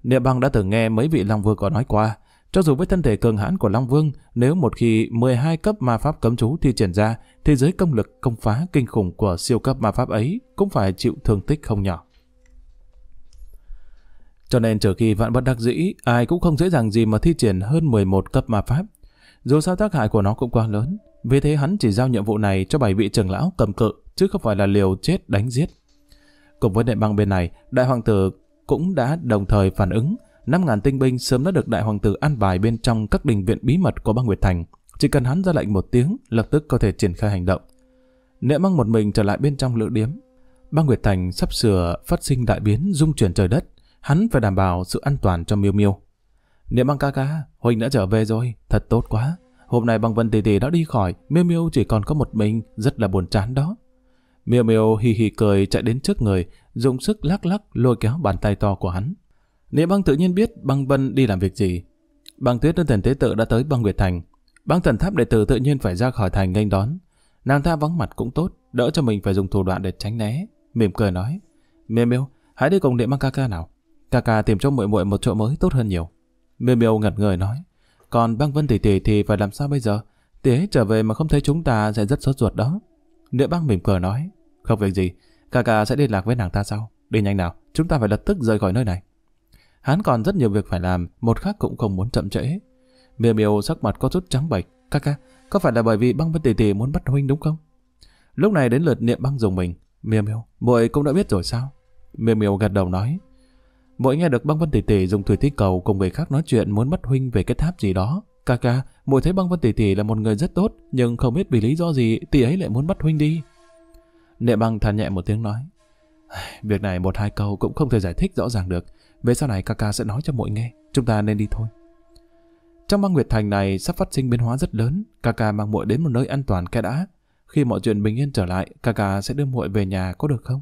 S1: Địa băng đã từng nghe mấy vị Long Vương có nói qua, cho dù với thân thể cường hãn của Long Vương, nếu một khi 12 cấp ma pháp cấm chú thi triển ra, thì giới công lực công phá kinh khủng của siêu cấp ma pháp ấy cũng phải chịu thương tích không nhỏ. Cho nên trừ khi vạn bất đắc dĩ, ai cũng không dễ dàng gì mà thi triển hơn 11 cấp ma pháp. Dù sao tác hại của nó cũng quá lớn, vì thế hắn chỉ giao nhiệm vụ này cho bảy vị trưởng lão cầm cự, chứ không phải là liều chết đánh giết. Cùng với đệ băng bên này, đại hoàng tử cũng đã đồng thời phản ứng, 5.000 tinh binh sớm đã được đại hoàng tử an bài bên trong các đình viện bí mật của băng Nguyệt Thành. Chỉ cần hắn ra lệnh một tiếng, lập tức có thể triển khai hành động. Nệ mang một mình trở lại bên trong lữ điếm. Băng Nguyệt Thành sắp sửa phát sinh đại biến dung chuyển trời đất. Hắn phải đảm bảo sự an toàn cho Miêu Miêu. Niệm băng ca ca, Huỳnh đã trở về rồi, thật tốt quá. Hôm nay băng vân tỷ tỷ đã đi khỏi, Miêu Miêu chỉ còn có một mình, rất là buồn chán đó. Miêu Miêu hì hì cười chạy đến trước người, dùng sức lắc lắc lôi kéo bàn tay to của hắn. Địa băng tự nhiên biết băng vân đi làm việc gì. Băng tuyết đơn thần tế tự đã tới băng Nguyệt Thành. Băng thần tháp đệ tử tự nhiên phải ra khỏi thành nghênh đón. Nàng ta vắng mặt cũng tốt, đỡ cho mình phải dùng thủ đoạn để tránh né. Mỉm cười nói, Miêu Miêu, hãy đi cùng địa băng ca ca nào. Ca ca tìm cho muội muội một chỗ mới tốt hơn nhiều. Miêu Miêu ngật người nói, còn băng vân tỷ tỷ thì phải làm sao bây giờ? Tỷ trở về mà không thấy chúng ta sẽ rất sốt ruột đó. Địa băng mỉm cười nói, không việc gì, ca ca sẽ liên lạc với nàng ta sau. Đi nhanh nào, chúng ta phải lập tức rời khỏi nơi này. Hắn còn rất nhiều việc phải làm, một khắc cũng không muốn chậm trễ. Miêu miêu sắc mặt có chút trắng bệch. Các ca, có phải là bởi vì băng vân tỷ tỷ muốn bắt huynh đúng không? Lúc này đến lượt niệm băng dùng mình. Miêu miêu, muội cũng đã biết rồi sao? Miêu miêu gật đầu nói. Mỗi nghe được băng vân tỷ tỷ dùng thủy tinh cầu cùng người khác nói chuyện muốn bắt huynh về cái tháp gì đó. Cà cà, muội thấy băng vân tỷ tỷ là một người rất tốt, nhưng không biết vì lý do gì tỷ ấy lại muốn bắt huynh đi. Nệ băng than nhẹ một tiếng nói. Việc này một hai câu cũng không thể giải thích rõ ràng được. Về sau này Kaka sẽ nói cho mọi nghe, chúng ta nên đi thôi. Trong băng Nguyệt Thành này sắp phát sinh biến hóa rất lớn, Kaka mang muội đến một nơi an toàn cái đã. Khi mọi chuyện bình yên trở lại, Kaka sẽ đưa muội về nhà có được không?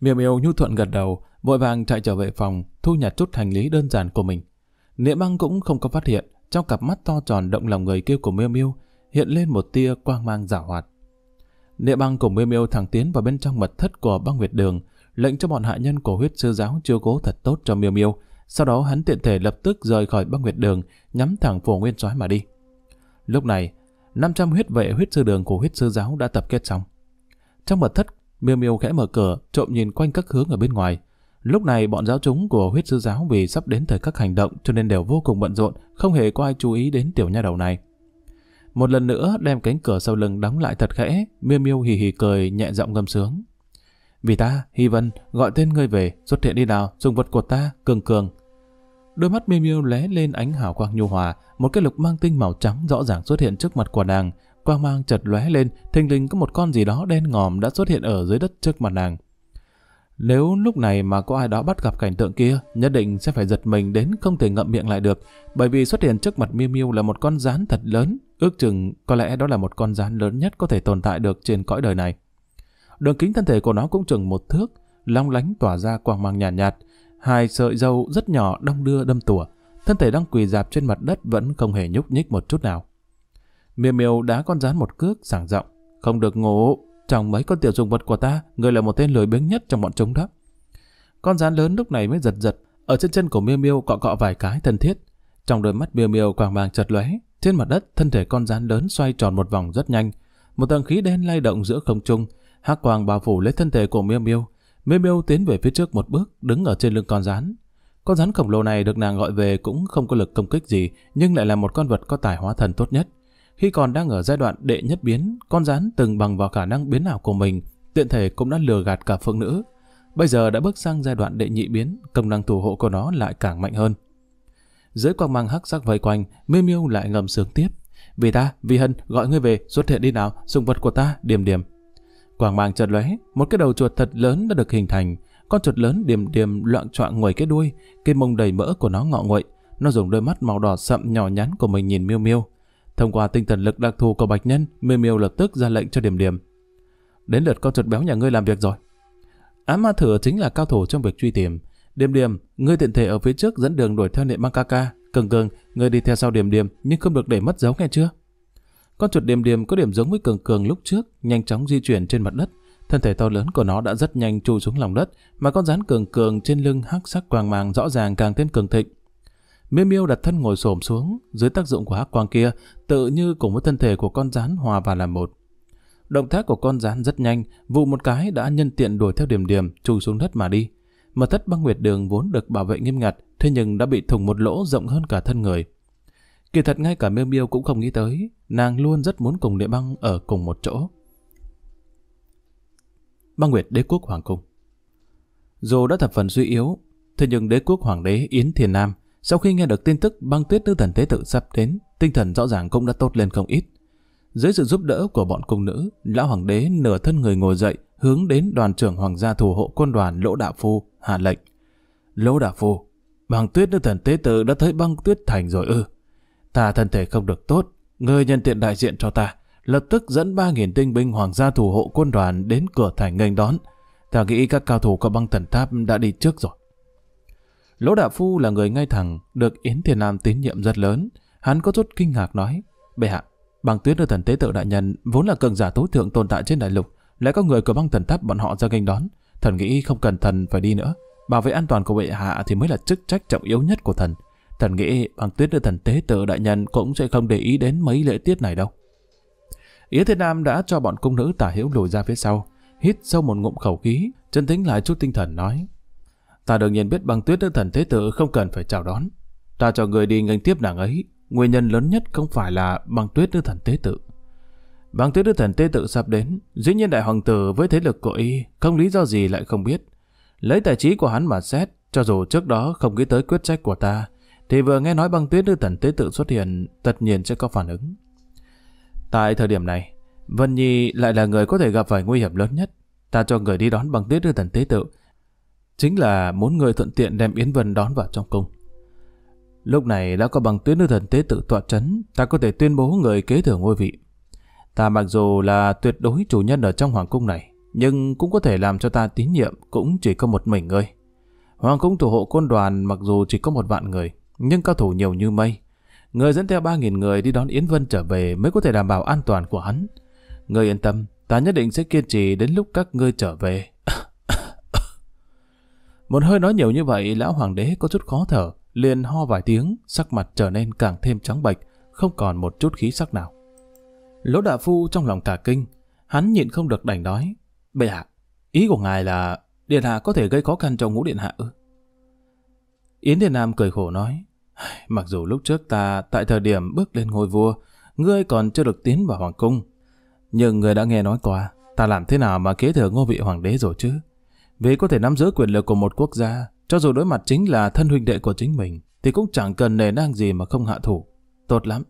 S1: Miêu Miêu nhu thuận gật đầu, vội vàng chạy trở về phòng, thu nhặt chút hành lý đơn giản của mình. Nghĩa băng cũng không có phát hiện, trong cặp mắt to tròn động lòng người kêu của Miêu Miêu hiện lên một tia quang mang giả hoạt. Địa băng cùng Miêu Miêu thẳng tiến vào bên trong mật thất của băng Nguyệt đường, lệnh cho bọn hạ nhân của huyết sư giáo chiêu cố thật tốt cho Miêu Miêu, sau đó hắn tiện thể lập tức rời khỏi Bắc Nguyệt Đường, nhắm thẳng Phổ Nguyên Soái mà đi. Lúc này, 500 huyết vệ huyết sư đường của huyết sư giáo đã tập kết xong. Trong mật thất, Miêu Miêu khẽ mở cửa, trộm nhìn quanh các hướng ở bên ngoài. Lúc này bọn giáo chúng của huyết sư giáo vì sắp đến thời các hành động cho nên đều vô cùng bận rộn, không hề có ai chú ý đến tiểu nha đầu này. Một lần nữa đem cánh cửa sau lưng đóng lại thật khẽ, Miêu Miêu hì hì cười nhẹ giọng ngâm sướng. Vì ta, Hy Vân, gọi tên ngươi về, xuất hiện đi nào, dùng vật của ta, cường cường. Đôi mắt miêu miu lé lên ánh hào quang nhu hòa, một cái lục mang tinh màu trắng rõ ràng xuất hiện trước mặt của nàng. Quang mang chật lóe lên, thình lình có một con gì đó đen ngòm đã xuất hiện ở dưới đất trước mặt nàng. Nếu lúc này mà có ai đó bắt gặp cảnh tượng kia, nhất định sẽ phải giật mình đến không thể ngậm miệng lại được, bởi vì xuất hiện trước mặt Miu Miu là một con rán thật lớn, ước chừng có lẽ đó là một con rán lớn nhất có thể tồn tại được trên cõi đời này đường kính thân thể của nó cũng chừng một thước, long lánh tỏa ra quang mang nhàn nhạt, nhạt, hai sợi dâu rất nhỏ đông đưa đâm tủa, thân thể đang quỳ dạp trên mặt đất vẫn không hề nhúc nhích một chút nào. Miêu miêu đá con rắn một cước sảng giọng, không được ngủ, trong mấy con tiểu dùng vật của ta, người là một tên lười biếng nhất trong bọn chúng đó. Con rắn lớn lúc này mới giật giật, ở trên chân của Miêu Miêu cọ cọ vài cái thân thiết. Trong đôi mắt Miêu Miêu quàng vàng chật lóe, trên mặt đất thân thể con rắn lớn xoay tròn một vòng rất nhanh, một tầng khí đen lay động giữa không trung, hắc quang bao phủ lấy thân thể của Miêu Miêu. Miêu Miêu tiến về phía trước một bước, đứng ở trên lưng con rắn. Con rắn khổng lồ này được nàng gọi về cũng không có lực công kích gì, nhưng lại là một con vật có tài hóa thần tốt nhất. Khi còn đang ở giai đoạn đệ nhất biến, con rắn từng bằng vào khả năng biến ảo của mình, tiện thể cũng đã lừa gạt cả phương nữ. Bây giờ đã bước sang giai đoạn đệ nhị biến, công năng thủ hộ của nó lại càng mạnh hơn. Dưới quang mang hắc sắc vây quanh, Miêu Miêu lại ngầm sướng tiếp. Vì ta, vì hân, gọi ngươi về, xuất hiện đi nào, sùng vật của ta, điểm điểm, Quảng màng chợt lóe, một cái đầu chuột thật lớn đã được hình thành. Con chuột lớn điềm điềm loạn choạng ngoài cái đuôi, cái mông đầy mỡ của nó ngọ nguậy. Nó dùng đôi mắt màu đỏ sậm nhỏ nhắn của mình nhìn Miêu Miêu. Thông qua tinh thần lực đặc thù của Bạch Nhân, Miêu Miêu lập tức ra lệnh cho Điểm Điểm. Đến lượt con chuột béo nhà ngươi làm việc rồi. Ám ma thử chính là cao thủ trong việc truy tìm. Điểm Điểm, ngươi tiện thể ở phía trước dẫn đường đuổi theo niệm Mangaka. Cường cường, ngươi đi theo sau Điểm Điểm nhưng không được để mất dấu nghe chưa? Con chuột điềm điềm có điểm giống với cường cường lúc trước, nhanh chóng di chuyển trên mặt đất. Thân thể to lớn của nó đã rất nhanh chui xuống lòng đất, mà con rắn cường cường trên lưng hắc sắc quang mang rõ ràng càng thêm cường thịnh. Miêu Miêu đặt thân ngồi xổm xuống, dưới tác dụng của hắc quang kia, tự như cùng với thân thể của con rắn hòa vào làm một. Động tác của con rắn rất nhanh, vụ một cái đã nhân tiện đuổi theo điểm điểm, chui xuống đất mà đi. Mật thất băng nguyệt đường vốn được bảo vệ nghiêm ngặt, thế nhưng đã bị thủng một lỗ rộng hơn cả thân người. Kỳ thật ngay cả Miêu Miêu cũng không nghĩ tới, nàng luôn rất muốn cùng Địa Băng ở cùng một chỗ. Băng Nguyệt Đế quốc Hoàng cung. Dù đã thập phần suy yếu, thế nhưng Đế quốc Hoàng đế Yến Thiền Nam sau khi nghe được tin tức Băng Tuyết nữ thần tế tự sắp đến, tinh thần rõ ràng cũng đã tốt lên không ít. Dưới sự giúp đỡ của bọn cung nữ, lão hoàng đế nửa thân người ngồi dậy, hướng đến đoàn trưởng hoàng gia thủ hộ quân đoàn Lỗ Đạo Phu hạ lệnh. Lỗ Đạo Phu, băng tuyết nữ thần tế tự đã thấy băng tuyết thành rồi ư? Ta thân thể không được tốt, ngươi nhân tiện đại diện cho ta, lập tức dẫn 3.000 tinh binh hoàng gia thủ hộ quân đoàn đến cửa thành nghênh đón. Ta nghĩ các cao thủ có băng thần tháp đã đi trước rồi. Lỗ Đạo Phu là người ngay thẳng, được Yến Thiên Nam tín nhiệm rất lớn. Hắn có chút kinh ngạc nói, bệ hạ, băng tuyết ở thần tế tự đại nhân vốn là cường giả tối thượng tồn tại trên đại lục, lại có người cửa băng thần tháp bọn họ ra nghênh đón. Thần nghĩ không cần thần phải đi nữa, bảo vệ an toàn của bệ hạ thì mới là chức trách trọng yếu nhất của thần. Thần nghĩ bằng tuyết đưa thần tế tự đại nhân cũng sẽ không để ý đến mấy lễ tiết này đâu. Yến Thiên Nam đã cho bọn cung nữ tả hiểu lùi ra phía sau, hít sâu một ngụm khẩu khí, chân tính lại chút tinh thần nói. Ta đương nhiên biết băng tuyết đức thần thế tử không cần phải chào đón. Ta cho người đi nghênh tiếp nàng ấy, nguyên nhân lớn nhất không phải là băng tuyết đức thần tế tự. Băng tuyết đức thần tế tự sắp đến, dĩ nhiên đại hoàng tử với thế lực của y, không lý do gì lại không biết. Lấy tài trí của hắn mà xét, cho dù trước đó không nghĩ tới quyết sách của ta, thì vừa nghe nói băng tuyết nữ thần tế tự xuất hiện, tất nhiên sẽ có phản ứng. Tại thời điểm này, Vân Nhi lại là người có thể gặp phải nguy hiểm lớn nhất. Ta cho người đi đón băng tuyết nữ thần tế tự, chính là muốn người thuận tiện đem Yến Vân đón vào trong cung. Lúc này đã có băng tuyết nữ thần tế tự tọa chấn, ta có thể tuyên bố người kế thừa ngôi vị. Ta mặc dù là tuyệt đối chủ nhân ở trong hoàng cung này, nhưng cũng có thể làm cho ta tín nhiệm cũng chỉ có một mình ngươi. Hoàng cung thủ hộ côn đoàn mặc dù chỉ có một vạn người, nhưng cao thủ nhiều như mây. Người dẫn theo 3.000 người đi đón Yến Vân trở về mới có thể đảm bảo an toàn của hắn. Người yên tâm, ta nhất định sẽ kiên trì đến lúc các ngươi trở về. Một hơi nói nhiều như vậy, lão hoàng đế có chút khó thở, liền ho vài tiếng, sắc mặt trở nên càng thêm trắng bệch, không còn một chút khí sắc nào. Lỗ đạo phu trong lòng cả kinh, hắn nhịn không được đành nói. Bệ hạ, ý của ngài là Điện hạ có thể gây khó khăn cho ngũ điện hạ ư? Yến Điện Nam cười khổ nói. Mặc dù lúc trước ta tại thời điểm bước lên ngôi vua, ngươi còn chưa được tiến vào hoàng cung. Nhưng ngươi đã nghe nói qua, ta làm thế nào mà kế thừa ngôi vị hoàng đế rồi chứ? Vì có thể nắm giữ quyền lực của một quốc gia, cho dù đối mặt chính là thân huynh đệ của chính mình, thì cũng chẳng cần nề nang gì mà không hạ thủ. Tốt lắm.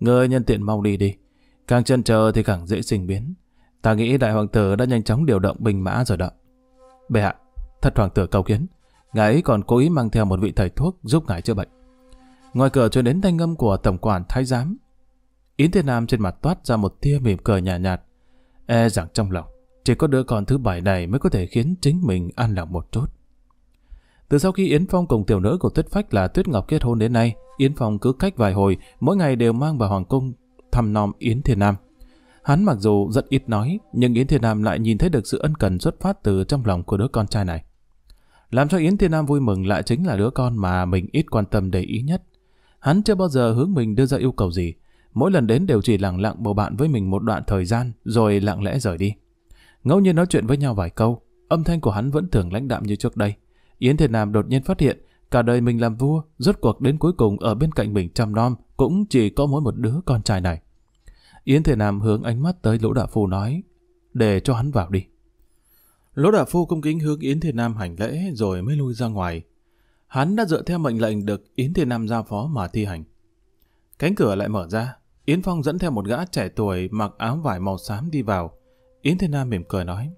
S1: Ngươi nhân tiện mau đi đi. Càng chân chờ thì càng dễ sinh biến. Ta nghĩ đại hoàng tử đã nhanh chóng điều động binh mã rồi đó. Bệ hạ, thật hoàng tử cầu kiến. Ngài ấy còn cố ý mang theo một vị thầy thuốc giúp ngài chữa bệnh. Ngoài cửa truyền đến thanh âm của tổng quản thái giám. Yến Thiên Nam trên mặt toát ra một tia mỉm cười nhạt nhạt. E rằng trong lòng, chỉ có đứa con thứ bảy này mới có thể khiến chính mình an lòng một chút. Từ sau khi Yến Phong cùng tiểu nữ của Tuyết Phách là Tuyết Ngọc kết hôn đến nay, Yến Phong cứ cách vài hồi, mỗi ngày đều mang vào Hoàng Cung thăm nom Yến Thiên Nam. Hắn mặc dù rất ít nói, nhưng Yến Thiên Nam lại nhìn thấy được sự ân cần xuất phát từ trong lòng của đứa con trai này. Làm cho Yến Thiên Nam vui mừng lại chính là đứa con mà mình ít quan tâm để ý nhất. Hắn chưa bao giờ hướng mình đưa ra yêu cầu gì. Mỗi lần đến đều chỉ lặng lặng bầu bạn với mình một đoạn thời gian rồi lặng lẽ rời đi. Ngẫu nhiên nói chuyện với nhau vài câu, âm thanh của hắn vẫn thường lãnh đạm như trước đây. Yến Thiền Nam đột nhiên phát hiện cả đời mình làm vua, rốt cuộc đến cuối cùng ở bên cạnh mình chăm nom cũng chỉ có mỗi một đứa con trai này. Yến Thiền Nam hướng ánh mắt tới Lỗ Đạo Phu nói, để cho hắn vào đi. Lỗ Đạo Phu cung kính hướng Yến Thiền Nam hành lễ rồi mới lui ra ngoài. Hắn đã dựa theo mệnh lệnh được Yến Thiên Nam giao phó mà thi hành. Cánh cửa lại mở ra, Yến Phong dẫn theo một gã trẻ tuổi mặc áo vải màu xám đi vào. Yến Thiên Nam mỉm cười nói.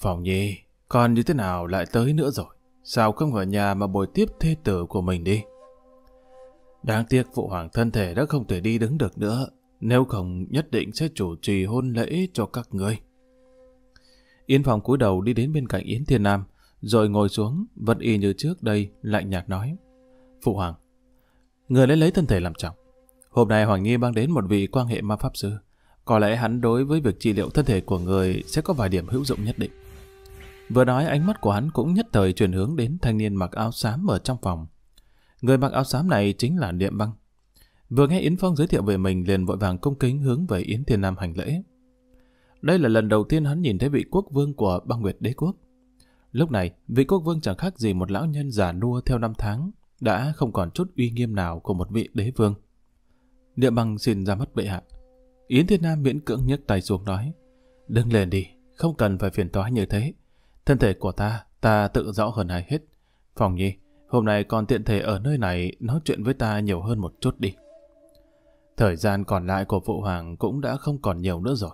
S1: Phòng nhi, con như thế nào lại tới nữa rồi? Sao không ở nhà mà bồi tiếp thê tử của mình đi? Đáng tiếc phụ hoàng thân thể đã không thể đi đứng được nữa, nếu không nhất định sẽ chủ trì hôn lễ cho các ngươi. Yến Phong cúi đầu đi đến bên cạnh Yến Thiên Nam, rồi ngồi xuống, vẫn y như trước đây, lạnh nhạt nói. Phụ hoàng, người lấy lấy thân thể làm trọng. Hôm nay Hoàng Nghi mang đến một vị quan hệ ma pháp sư. Có lẽ hắn đối với việc trị liệu thân thể của người sẽ có vài điểm hữu dụng nhất định. Vừa nói ánh mắt của hắn cũng nhất thời chuyển hướng đến thanh niên mặc áo xám ở trong phòng. Người mặc áo xám này chính là Niệm Băng. Vừa nghe Yến Phong giới thiệu về mình liền vội vàng công kính hướng về Yến Thiên Nam hành lễ. Đây là lần đầu tiên hắn nhìn thấy vị quốc vương của băng nguyệt đế quốc. Lúc này, vị quốc vương chẳng khác gì một lão nhân già nua theo năm tháng, đã không còn chút uy nghiêm nào của một vị đế vương. Địa bằng xin ra mắt bệ hạ. Yến Thiên Nam miễn cưỡng nhấc tay xuống nói, Đừng lên đi, không cần phải phiền toái như thế. Thân thể của ta, ta tự rõ hơn ai hết. Phòng nhi, hôm nay còn tiện thể ở nơi này nói chuyện với ta nhiều hơn một chút đi. Thời gian còn lại của phụ hoàng cũng đã không còn nhiều nữa rồi.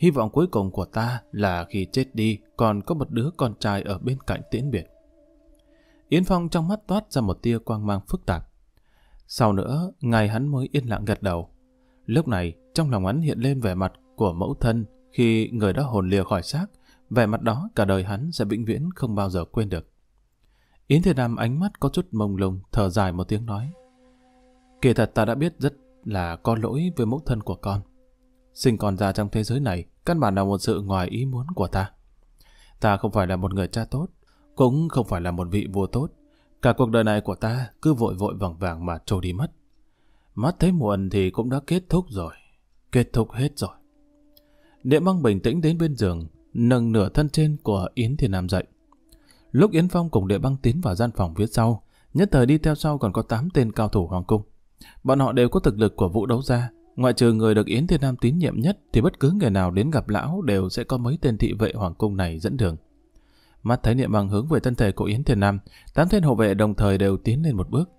S1: Hy vọng cuối cùng của ta là khi chết đi còn có một đứa con trai ở bên cạnh tiễn biệt. Yến Phong trong mắt toát ra một tia quang mang phức tạp. Sau nữa, ngài hắn mới yên lặng gật đầu. Lúc này, trong lòng hắn hiện lên vẻ mặt của mẫu thân khi người đã hồn lìa khỏi xác, vẻ mặt đó cả đời hắn sẽ vĩnh viễn không bao giờ quên được. Yến Thiên Nam ánh mắt có chút mông lung, thở dài một tiếng nói. Kỳ thật ta đã biết rất là có lỗi với mẫu thân của con sinh con ra trong thế giới này căn bản là một sự ngoài ý muốn của ta. Ta không phải là một người cha tốt, cũng không phải là một vị vua tốt. Cả cuộc đời này của ta cứ vội vội vàng vàng mà trôi đi mất. Mắt thấy muộn thì cũng đã kết thúc rồi. Kết thúc hết rồi. Niệm băng bình tĩnh đến bên giường, nâng nửa thân trên của Yến Thiên Nam dậy. Lúc Yến Phong cùng địa băng tiến vào gian phòng phía sau, nhất thời đi theo sau còn có 8 tên cao thủ hoàng cung. Bọn họ đều có thực lực của vũ đấu gia, Ngoại trừ người được Yến Thiên Nam tín nhiệm nhất thì bất cứ người nào đến gặp lão đều sẽ có mấy tên thị vệ hoàng cung này dẫn đường. Mắt thấy Niệm Băng hướng về thân thể của Yến Thiên Nam, tám tên hộ vệ đồng thời đều tiến lên một bước.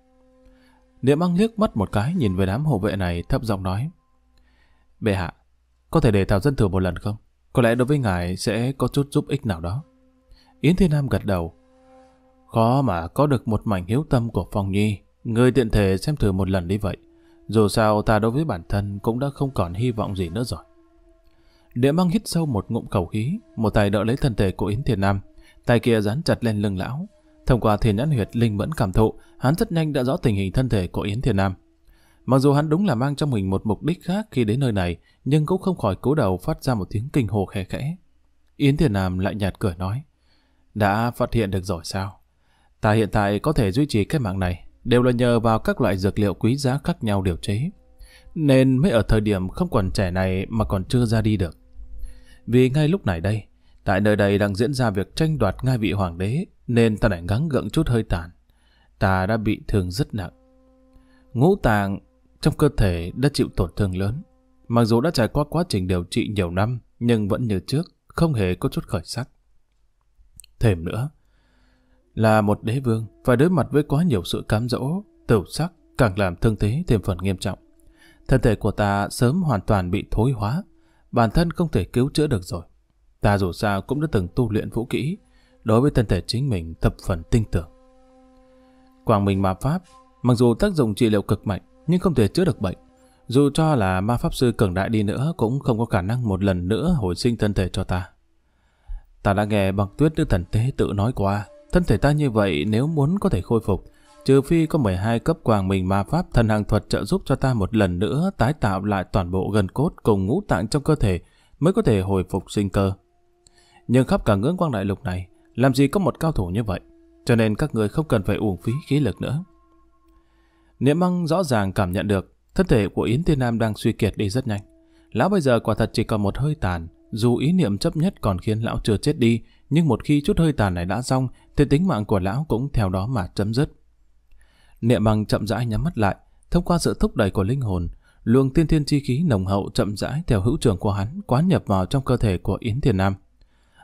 S1: Niệm Băng liếc mắt một cái nhìn về đám hộ vệ này thấp giọng nói. Bệ hạ, có thể để Thảo Dân Thừa một lần không? Có lẽ đối với ngài sẽ có chút giúp ích nào đó. Yến Thiên Nam gật đầu. Khó mà có được một mảnh hiếu tâm của Phong Nhi, người tiện thể xem thử một lần đi vậy. Dù sao ta đối với bản thân cũng đã không còn hy vọng gì nữa rồi. Địa măng hít sâu một ngụm khẩu khí, một tay đỡ lấy thân thể của Yến thiền Nam, tay kia dán chặt lên lưng lão. Thông qua thiên nhãn huyệt linh mẫn cảm thụ, hắn rất nhanh đã rõ tình hình thân thể của Yến thiền Nam. Mặc dù hắn đúng là mang trong mình một mục đích khác khi đến nơi này, nhưng cũng không khỏi cố đầu phát ra một tiếng kinh hồ khẽ khẽ. Yến thiền Nam lại nhạt cười nói, đã phát hiện được rồi sao? Ta hiện tại có thể duy trì cái mạng này, đều là nhờ vào các loại dược liệu quý giá khác nhau điều chế, nên mới ở thời điểm không còn trẻ này mà còn chưa ra đi được. Vì ngay lúc này đây, tại nơi đây đang diễn ra việc tranh đoạt ngai vị hoàng đế, nên ta lại gắng gượng chút hơi tàn. Ta đã bị thương rất nặng. Ngũ tàng trong cơ thể đã chịu tổn thương lớn. Mặc dù đã trải qua quá trình điều trị nhiều năm, nhưng vẫn như trước, không hề có chút khởi sắc. Thêm nữa, là một đế vương, phải đối mặt với quá nhiều sự cám dỗ, tửu sắc, càng làm thương thế thêm phần nghiêm trọng. Thân thể của ta sớm hoàn toàn bị thối hóa, bản thân không thể cứu chữa được rồi. Ta dù sao cũng đã từng tu luyện vũ kỹ, đối với thân thể chính mình thập phần tinh tưởng. Quảng Minh Ma Pháp, mặc dù tác dụng trị liệu cực mạnh, nhưng không thể chữa được bệnh. Dù cho là ma pháp sư cường đại đi nữa cũng không có khả năng một lần nữa hồi sinh thân thể cho ta. Ta đã nghe bằng tuyết nữ thần tế tự nói qua, Thân thể ta như vậy nếu muốn có thể khôi phục, trừ phi có 12 cấp quang mình ma pháp thần hàng thuật trợ giúp cho ta một lần nữa tái tạo lại toàn bộ gần cốt cùng ngũ tạng trong cơ thể mới có thể hồi phục sinh cơ. Nhưng khắp cả ngưỡng quang đại lục này, làm gì có một cao thủ như vậy, cho nên các người không cần phải uổng phí khí lực nữa. Niệm măng rõ ràng cảm nhận được, thân thể của Yến Tiên Nam đang suy kiệt đi rất nhanh. Lão bây giờ quả thật chỉ còn một hơi tàn, dù ý niệm chấp nhất còn khiến lão chưa chết đi, nhưng một khi chút hơi tàn này đã xong thì tính mạng của lão cũng theo đó mà chấm dứt. Niệm bằng chậm rãi nhắm mắt lại, thông qua sự thúc đẩy của linh hồn, luồng tiên thiên chi khí nồng hậu chậm rãi theo hữu trường của hắn quán nhập vào trong cơ thể của Yến Thiền Nam.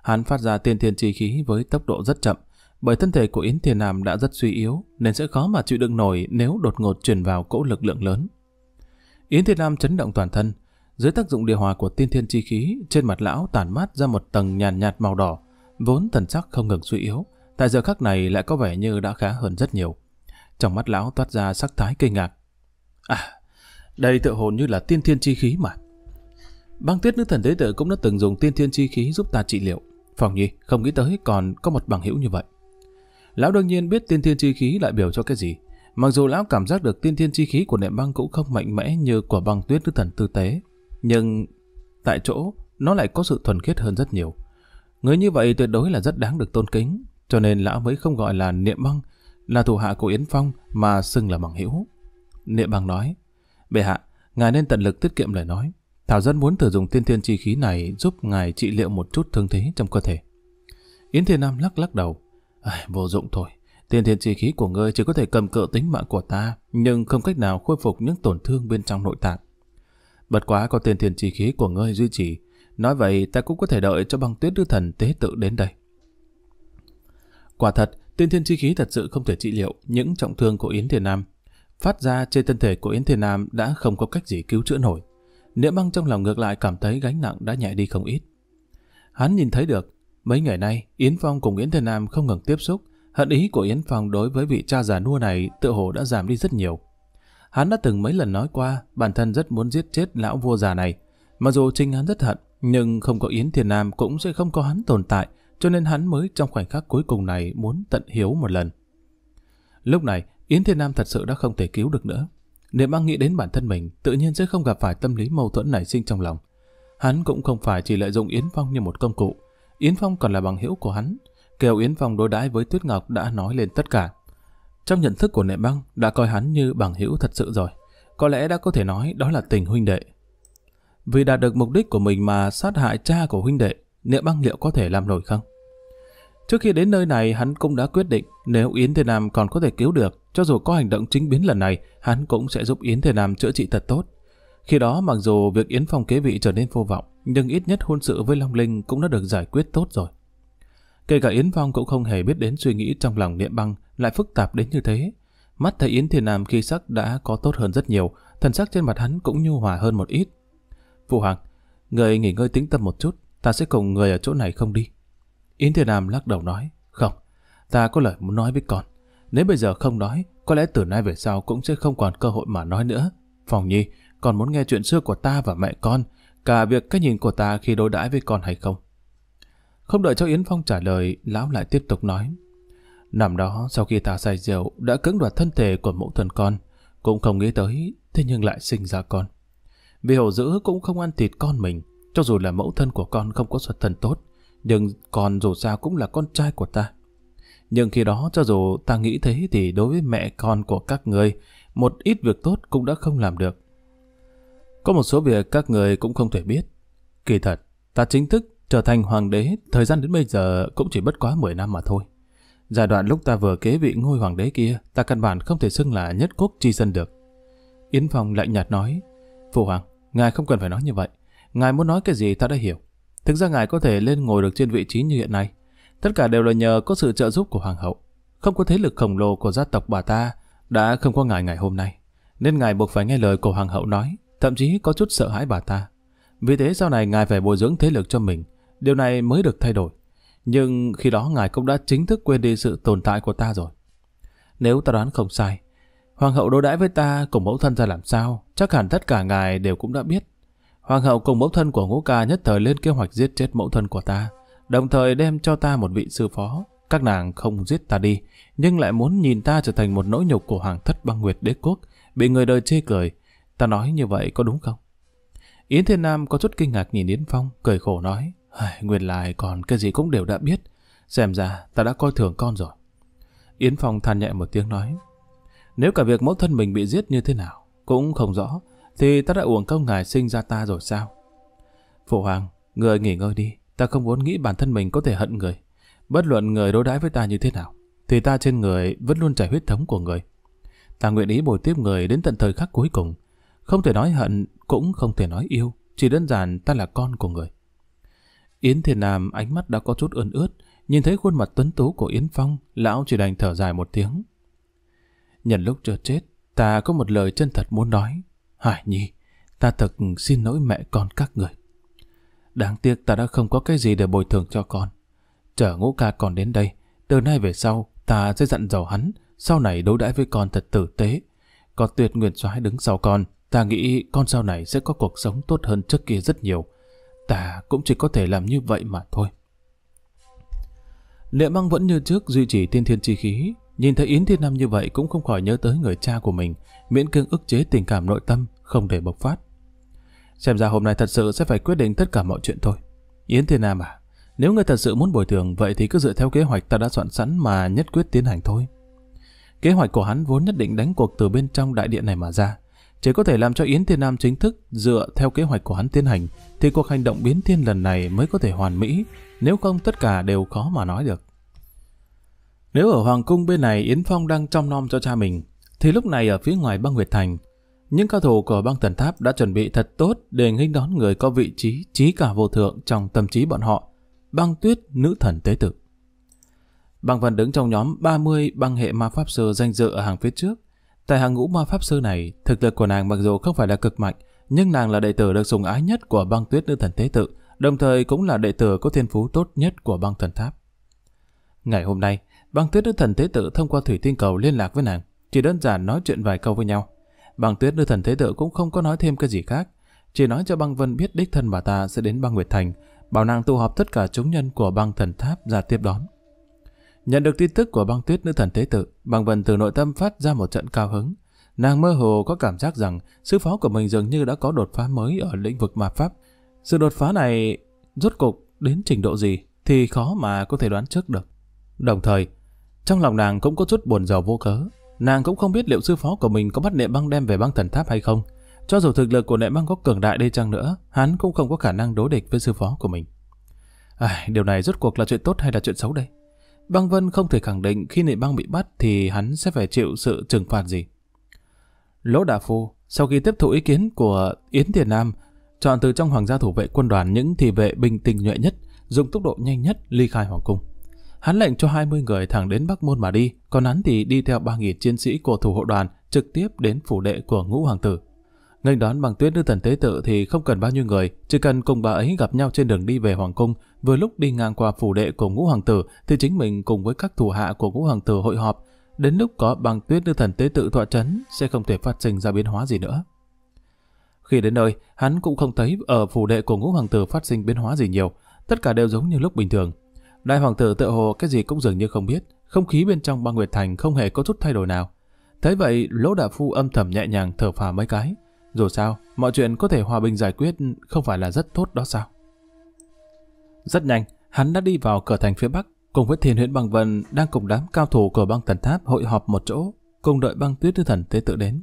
S1: Hắn phát ra tiên thiên chi khí với tốc độ rất chậm, bởi thân thể của Yến Thiền Nam đã rất suy yếu nên sẽ khó mà chịu đựng nổi nếu đột ngột truyền vào cỗ lực lượng lớn. Yến Thiền Nam chấn động toàn thân, dưới tác dụng điều hòa của tiên thiên chi khí, trên mặt lão tản mát ra một tầng nhàn nhạt màu đỏ, vốn thần sắc không ngừng suy yếu, tại giờ khắc này lại có vẻ như đã khá hơn rất nhiều. Trong mắt lão toát ra sắc thái kinh ngạc. À, đây tự hồn như là tiên thiên chi khí mà. Băng tuyết nữ thần tế tử cũng đã từng dùng tiên thiên chi khí giúp ta trị liệu. Phòng nhi, không nghĩ tới còn có một bằng hữu như vậy. Lão đương nhiên biết tiên thiên chi khí lại biểu cho cái gì. Mặc dù lão cảm giác được tiên thiên chi khí của nệm băng cũng không mạnh mẽ như của băng tuyết nữ thần tư tế. Nhưng tại chỗ, nó lại có sự thuần khiết hơn rất nhiều. Người như vậy tuyệt đối là rất đáng được tôn kính, cho nên lão mới không gọi là niệm băng, là thủ hạ của Yến Phong mà xưng là bằng hữu. Niệm băng nói, bệ hạ, ngài nên tận lực tiết kiệm lời nói. Thảo dân muốn thử dùng tiên thiên chi khí này giúp ngài trị liệu một chút thương thế trong cơ thể. Yến Thiên Nam lắc lắc đầu, à, vô dụng thôi. Tiên thiên chi khí của ngươi chỉ có thể cầm cự tính mạng của ta, nhưng không cách nào khôi phục những tổn thương bên trong nội tạng. Bật quá có tiên thiên chi khí của ngươi duy trì, Nói vậy ta cũng có thể đợi cho băng tuyết đức thần tế tự đến đây. Quả thật, tiên thiên chi khí thật sự không thể trị liệu những trọng thương của Yến Thiên Nam. Phát ra trên thân thể của Yến Thiên Nam đã không có cách gì cứu chữa nổi. Niệm băng trong lòng ngược lại cảm thấy gánh nặng đã nhẹ đi không ít. Hắn nhìn thấy được, mấy ngày nay Yến Phong cùng Yến Thiên Nam không ngừng tiếp xúc, hận ý của Yến Phong đối với vị cha già nua này tự hồ đã giảm đi rất nhiều. Hắn đã từng mấy lần nói qua bản thân rất muốn giết chết lão vua già này, mặc dù trinh hắn rất hận, nhưng không có Yến Thiên Nam cũng sẽ không có hắn tồn tại, cho nên hắn mới trong khoảnh khắc cuối cùng này muốn tận hiếu một lần. Lúc này, Yến Thiên Nam thật sự đã không thể cứu được nữa. Niệm Bang nghĩ đến bản thân mình, tự nhiên sẽ không gặp phải tâm lý mâu thuẫn nảy sinh trong lòng. Hắn cũng không phải chỉ lợi dụng Yến Phong như một công cụ, Yến Phong còn là bằng hữu của hắn. Kèo Yến Phong đối đãi với Tuyết Ngọc đã nói lên tất cả. Trong nhận thức của Niệm Bang đã coi hắn như bằng hữu thật sự rồi. Có lẽ đã có thể nói đó là tình huynh đệ, vì đạt được mục đích của mình mà sát hại cha của huynh đệ, Niệm Băng liệu có thể làm nổi không? Trước khi đến nơi này, hắn cũng đã quyết định nếu Yến Thế Nam còn có thể cứu được, cho dù có hành động chính biến lần này, hắn cũng sẽ giúp Yến Thế Nam chữa trị thật tốt. Khi đó, mặc dù việc Yến Phong kế vị trở nên vô vọng, nhưng ít nhất hôn sự với Long Linh cũng đã được giải quyết tốt rồi. Kể cả Yến Phong cũng không hề biết đến suy nghĩ trong lòng Niệm Băng lại phức tạp đến như thế. Mắt thấy Yến Thiên Nam khi sắc đã có tốt hơn rất nhiều, thần sắc trên mặt hắn cũng nhu hòa hơn một ít, Phụ Hoàng, người nghỉ ngơi tĩnh tâm một chút, ta sẽ cùng người ở chỗ này không đi. Yến Thiên Nam lắc đầu nói, không, ta có lời muốn nói với con. Nếu bây giờ không nói, có lẽ từ nay về sau cũng sẽ không còn cơ hội mà nói nữa. Phòng Nhi, còn muốn nghe chuyện xưa của ta và mẹ con, cả việc cách nhìn của ta khi đối đãi với con hay không. Không đợi cho Yến Phong trả lời, lão lại tiếp tục nói. Năm đó, sau khi ta say rượu, đã cưỡng đoạt thân thể của mẫu thần con, cũng không nghĩ tới, thế nhưng lại sinh ra con. Vì hổ dữ cũng không ăn thịt con mình, cho dù là mẫu thân của con không có xuất thân tốt, nhưng còn dù sao cũng là con trai của ta. Nhưng khi đó cho dù ta nghĩ thế thì đối với mẹ con của các người, một ít việc tốt cũng đã không làm được. Có một số việc các người cũng không thể biết. Kỳ thật, ta chính thức trở thành hoàng đế thời gian đến bây giờ cũng chỉ bất quá 10 năm mà thôi. Giai đoạn lúc ta vừa kế vị ngôi hoàng đế kia, ta căn bản không thể xưng là nhất quốc chi dân được. Yến Phong lạnh nhạt nói, Phụ hoàng, ngài không cần phải nói như vậy. Ngài muốn nói cái gì ta đã hiểu. Thực ra ngài có thể lên ngồi được trên vị trí như hiện nay. Tất cả đều là nhờ có sự trợ giúp của hoàng hậu. Không có thế lực khổng lồ của gia tộc bà ta đã không có ngài ngày hôm nay. Nên ngài buộc phải nghe lời của hoàng hậu nói, thậm chí có chút sợ hãi bà ta. Vì thế sau này ngài phải bồi dưỡng thế lực cho mình. Điều này mới được thay đổi. Nhưng khi đó ngài cũng đã chính thức quên đi sự tồn tại của ta rồi. Nếu ta đoán không sai, Hoàng hậu đối đãi với ta cùng mẫu thân ra làm sao, chắc hẳn tất cả ngài đều cũng đã biết. Hoàng hậu cùng mẫu thân của ngũ ca nhất thời lên kế hoạch giết chết mẫu thân của ta, đồng thời đem cho ta một vị sư phó. Các nàng không giết ta đi, nhưng lại muốn nhìn ta trở thành một nỗi nhục của hoàng thất băng nguyệt đế quốc, bị người đời chê cười. Ta nói như vậy có đúng không? Yến Thiên Nam có chút kinh ngạc nhìn Yến Phong, cười khổ nói, nguyên lại còn cái gì cũng đều đã biết, xem ra ta đã coi thường con rồi. Yến Phong than nhẹ một tiếng nói, nếu cả việc mẫu thân mình bị giết như thế nào, cũng không rõ, thì ta đã uổng công ngài sinh ra ta rồi sao? Phụ hoàng, người nghỉ ngơi đi, ta không muốn nghĩ bản thân mình có thể hận người. Bất luận người đối đãi với ta như thế nào, thì ta trên người vẫn luôn chảy huyết thống của người. Ta nguyện ý bồi tiếp người đến tận thời khắc cuối cùng. Không thể nói hận, cũng không thể nói yêu, chỉ đơn giản ta là con của người. Yến Thiên Nam ánh mắt đã có chút ươn ướt, nhìn thấy khuôn mặt tuấn tú của Yến Phong, lão chỉ đành thở dài một tiếng, Nhân lúc chưa chết, ta có một lời chân thật muốn nói. Hải Nhi, ta thật xin lỗi mẹ con các người. Đáng tiếc ta đã không có cái gì để bồi thường cho con. Chờ ngũ ca còn đến đây, từ nay về sau, ta sẽ dặn dò hắn, sau này đối đãi với con thật tử tế. Có tuyệt nguyện soái đứng sau con, ta nghĩ con sau này sẽ có cuộc sống tốt hơn trước kia rất nhiều. Ta cũng chỉ có thể làm như vậy mà thôi. Lệ măng vẫn như trước duy trì tiên thiên chi khí, Nhìn thấy Yến Thiên Nam như vậy cũng không khỏi nhớ tới người cha của mình, miễn cương ức chế tình cảm nội tâm, không để bộc phát. Xem ra hôm nay thật sự sẽ phải quyết định tất cả mọi chuyện thôi. Yến Thiên Nam à, nếu ngươi thật sự muốn bồi thường vậy thì cứ dựa theo kế hoạch ta đã soạn sẵn mà nhất quyết tiến hành thôi. Kế hoạch của hắn vốn nhất định đánh cuộc từ bên trong đại điện này mà ra. Chỉ có thể làm cho Yến Thiên Nam chính thức dựa theo kế hoạch của hắn tiến hành thì cuộc hành động biến thiên lần này mới có thể hoàn mỹ, nếu không tất cả đều khó mà nói được. Nếu ở Hoàng Cung bên này Yến Phong đang chăm nom cho cha mình, thì lúc này ở phía ngoài băng Nguyệt Thành, những cao thủ của băng thần tháp đã chuẩn bị thật tốt để nghênh đón người có vị trí trí cả vô thượng trong tâm trí bọn họ, băng tuyết nữ thần tế tử. Băng Vân đứng trong nhóm 30 băng hệ ma pháp sư danh dự ở hàng phía trước. Tại hàng ngũ ma pháp sư này, thực lực của nàng mặc dù không phải là cực mạnh, nhưng nàng là đệ tử được sùng ái nhất của băng tuyết nữ thần tế tự, đồng thời cũng là đệ tử có thiên phú tốt nhất của băng thần tháp. Ngày hôm nay, Băng Tuyết đưa thần Thế tự thông qua thủy tinh cầu liên lạc với nàng, chỉ đơn giản nói chuyện vài câu với nhau. Băng Tuyết đưa thần Thế tự cũng không có nói thêm cái gì khác, chỉ nói cho băng vân biết đích thân bà ta sẽ đến băng Nguyệt Thành, bảo nàng tụ họp tất cả chúng nhân của băng thần tháp ra tiếp đón. Nhận được tin tức của băng tuyết nữ thần Thế tự, băng vân từ nội tâm phát ra một trận cao hứng. Nàng mơ hồ có cảm giác rằng sư phó của mình dường như đã có đột phá mới ở lĩnh vực ma pháp. Sự đột phá này rốt cục đến trình độ gì thì khó mà có thể đoán trước được. Đồng thời, trong lòng nàng cũng có chút buồn rầu vô cớ. Nàng cũng không biết liệu sư phó của mình có bắt niệm băng đem về băng thần tháp hay không. Cho dù thực lực của niệm băng có cường đại đi chăng nữa, hắn cũng không có khả năng đối địch với sư phó của mình. À, điều này rốt cuộc là chuyện tốt hay là chuyện xấu đây? Băng Vân không thể khẳng định khi niệm băng bị bắt thì hắn sẽ phải chịu sự trừng phạt gì. Lỗ Đà Phu, sau khi tiếp thụ ý kiến của Yến thiền Nam, chọn từ trong hoàng gia thủ vệ quân đoàn những thị vệ bình tình nhuệ nhất, dùng tốc độ nhanh nhất ly khai hoàng cung. Hắn lệnh cho 20 người thẳng đến Bắc Môn mà đi, còn hắn thì đi theo 3.000 chiến sĩ của thủ hộ đoàn trực tiếp đến phủ đệ của ngũ hoàng tử. Nghênh đón bằng tuyết nữ thần tế tự thì không cần bao nhiêu người, chỉ cần cùng bà ấy gặp nhau trên đường đi về hoàng cung, vừa lúc đi ngang qua phủ đệ của ngũ hoàng tử thì chính mình cùng với các thủ hạ của ngũ hoàng tử hội họp, đến lúc có bằng tuyết nữ thần tế tự tọa chấn sẽ không thể phát sinh ra biến hóa gì nữa. Khi đến nơi, hắn cũng không thấy ở phủ đệ của ngũ hoàng tử phát sinh biến hóa gì nhiều, tất cả đều giống như lúc bình thường, Đại hoàng tử tự hồ cái gì cũng dường như không biết, không khí bên trong băng nguyệt thành không hề có chút thay đổi nào. thế vậy, lỗ đạo phu âm thầm nhẹ nhàng thở phào mấy cái. Dù sao, mọi chuyện có thể hòa bình giải quyết không phải là rất tốt đó sao? Rất nhanh, hắn đã đi vào cửa thành phía Bắc, cùng với thiên huyễn băng vân đang cùng đám cao thủ của băng tần tháp hội họp một chỗ, cùng đợi băng tuyết tư thần tế tự đến.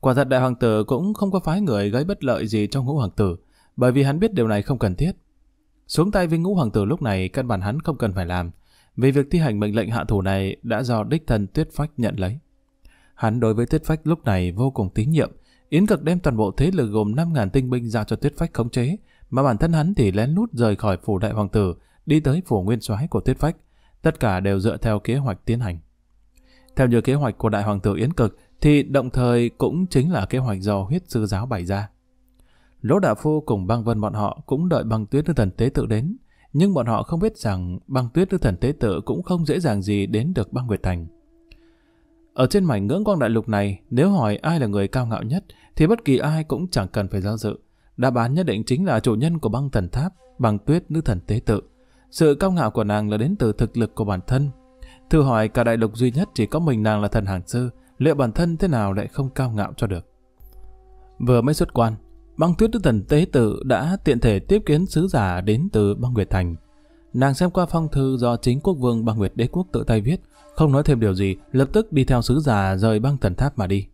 S1: Quả thật đại hoàng tử cũng không có phái người gây bất lợi gì cho ngũ hoàng tử, bởi vì hắn biết điều này không cần thiết. Xuống tay với ngũ hoàng tử lúc này căn bản hắn không cần phải làm, vì việc thi hành mệnh lệnh hạ thủ này đã do đích thân Tuyết Phách nhận lấy. Hắn đối với Tuyết Phách lúc này vô cùng tín nhiệm, Yến Cực đem toàn bộ thế lực gồm 5.000 tinh binh giao cho Tuyết Phách khống chế, mà bản thân hắn thì lén lút rời khỏi phủ đại hoàng tử, đi tới phủ nguyên soái của Tuyết Phách. Tất cả đều dựa theo kế hoạch tiến hành. Theo như kế hoạch của đại hoàng tử Yến Cực, thì động thời cũng chính là kế hoạch do huyết sư giáo bày ra. Lỗ Đạo Phu cùng băng vân bọn họ cũng đợi băng tuyết nữ thần tế tự đến, nhưng bọn họ không biết rằng băng tuyết nữ thần tế tự cũng không dễ dàng gì đến được băng Nguyệt Thành. Ở trên mảnh ngưỡng quang đại lục này, nếu hỏi ai là người cao ngạo nhất, thì bất kỳ ai cũng chẳng cần phải giao dự. Đáp án nhất định chính là chủ nhân của băng thần tháp, băng tuyết nữ thần tế tự. Sự cao ngạo của nàng là đến từ thực lực của bản thân. Thử hỏi cả đại lục duy nhất chỉ có mình nàng là thần hàng sư, liệu bản thân thế nào lại không cao ngạo cho được? Vừa mới xuất quan, Băng tuyết đức thần tế tự đã tiện thể tiếp kiến sứ giả đến từ băng Nguyệt Thành. Nàng xem qua phong thư do chính quốc vương băng Nguyệt đế quốc tự tay viết, không nói thêm điều gì, lập tức đi theo sứ giả rời băng thần tháp mà đi.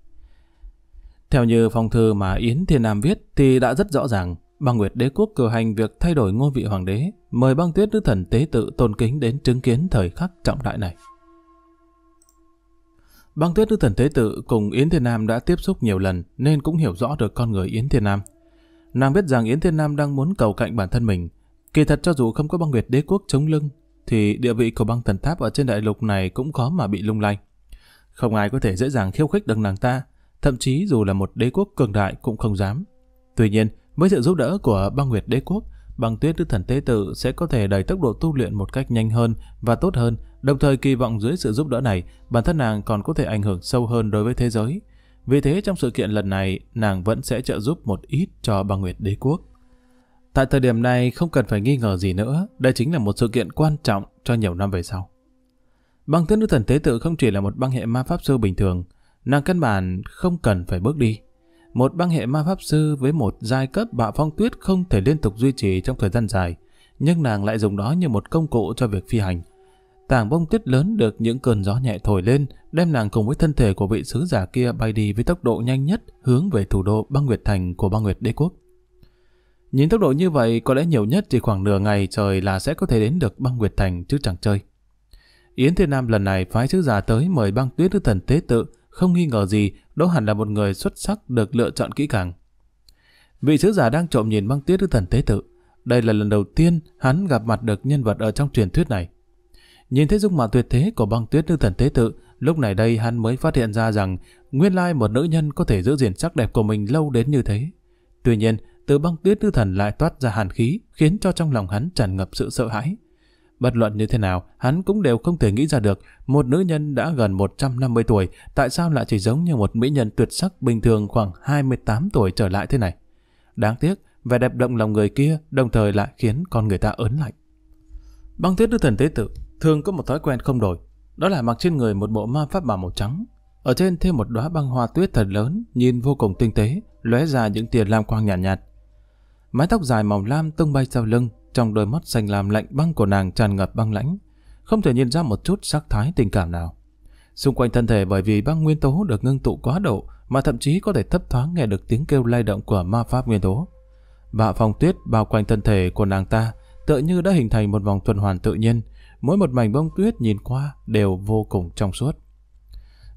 S1: Theo như phong thư mà Yến Thiên Nam viết thì đã rất rõ ràng, băng Nguyệt đế quốc cử hành việc thay đổi ngôi vị hoàng đế, mời băng tuyết đức thần tế tự tôn kính đến chứng kiến thời khắc trọng đại này. Băng tuyết đức thần tế tự cùng Yến Thiên Nam đã tiếp xúc nhiều lần nên cũng hiểu rõ được con người Yến Thiên Nam – Nàng biết rằng Yến Thiên Nam đang muốn cầu cạnh bản thân mình. Kỳ thật cho dù không có băng nguyệt đế quốc chống lưng, thì địa vị của băng thần tháp ở trên đại lục này cũng khó mà bị lung lay. Không ai có thể dễ dàng khiêu khích được nàng ta, thậm chí dù là một đế quốc cường đại cũng không dám. Tuy nhiên, với sự giúp đỡ của băng nguyệt đế quốc, băng tuyết đức thần tế tự sẽ có thể đẩy tốc độ tu luyện một cách nhanh hơn và tốt hơn, đồng thời kỳ vọng dưới sự giúp đỡ này, bản thân nàng còn có thể ảnh hưởng sâu hơn đối với thế giới, vì thế trong sự kiện lần này, nàng vẫn sẽ trợ giúp một ít cho băng Nguyệt đế quốc. Tại thời điểm này không cần phải nghi ngờ gì nữa, đây chính là một sự kiện quan trọng cho nhiều năm về sau. Băng tuyết nữ thần tế tự không chỉ là một băng hệ ma pháp sư bình thường, nàng căn bản không cần phải bước đi. Một băng hệ ma pháp sư với một giai cấp bạo phong tuyết không thể liên tục duy trì trong thời gian dài, nhưng nàng lại dùng đó như một công cụ cho việc phi hành. Tảng bông tuyết lớn được những cơn gió nhẹ thổi lên đem nàng cùng với thân thể của vị sứ giả kia bay đi với tốc độ nhanh nhất hướng về thủ đô băng nguyệt thành của băng nguyệt đế quốc. Nhìn tốc độ như vậy có lẽ nhiều nhất chỉ khoảng nửa ngày trời là sẽ có thể đến được băng nguyệt thành chứ chẳng chơi. Yến Thiên Nam lần này phái sứ giả tới mời băng tuyết đức thần tế tự, không nghi ngờ gì đó hẳn là một người xuất sắc được lựa chọn kỹ càng. Vị sứ giả đang trộm nhìn băng tuyết đức thần tế tự. Đây là lần đầu tiên hắn gặp mặt được nhân vật ở trong truyền thuyết này. Nhìn thấy dung mạo tuyệt thế của băng tuyết đức thần tế tự, Lúc này đây hắn mới phát hiện ra rằng nguyên lai một nữ nhân có thể giữ gìn sắc đẹp của mình lâu đến như thế. Tuy nhiên, từ băng tuyết tư thần lại toát ra hàn khí, khiến cho trong lòng hắn tràn ngập sự sợ hãi. Bất luận như thế nào, hắn cũng đều không thể nghĩ ra được một nữ nhân đã gần 150 tuổi tại sao lại chỉ giống như một mỹ nhân tuyệt sắc bình thường khoảng 28 tuổi trở lại thế này. Đáng tiếc, vẻ đẹp động lòng người kia đồng thời lại khiến con người ta ớn lạnh. Băng tuyết tư thần tế tự thường có một thói quen không đổi, đó là mặc trên người một bộ ma pháp bảo màu trắng. Ở trên thêm một đóa băng hoa tuyết thật lớn, nhìn vô cùng tinh tế, lóe ra những tia lam quang nhàn nhạt, nhạt. Mái tóc dài màu lam tung bay sau lưng, trong đôi mắt xanh làm lạnh băng của nàng tràn ngập băng lãnh, không thể nhìn ra một chút sắc thái tình cảm nào. Xung quanh thân thể bởi vì băng nguyên tố được ngưng tụ quá độ mà thậm chí có thể thấp thoáng nghe được tiếng kêu lay động của ma pháp nguyên tố. Bạ phong tuyết bao quanh thân thể của nàng ta tựa như đã hình thành một vòng tuần hoàn tự nhiên, mỗi một mảnh bông tuyết nhìn qua đều vô cùng trong suốt.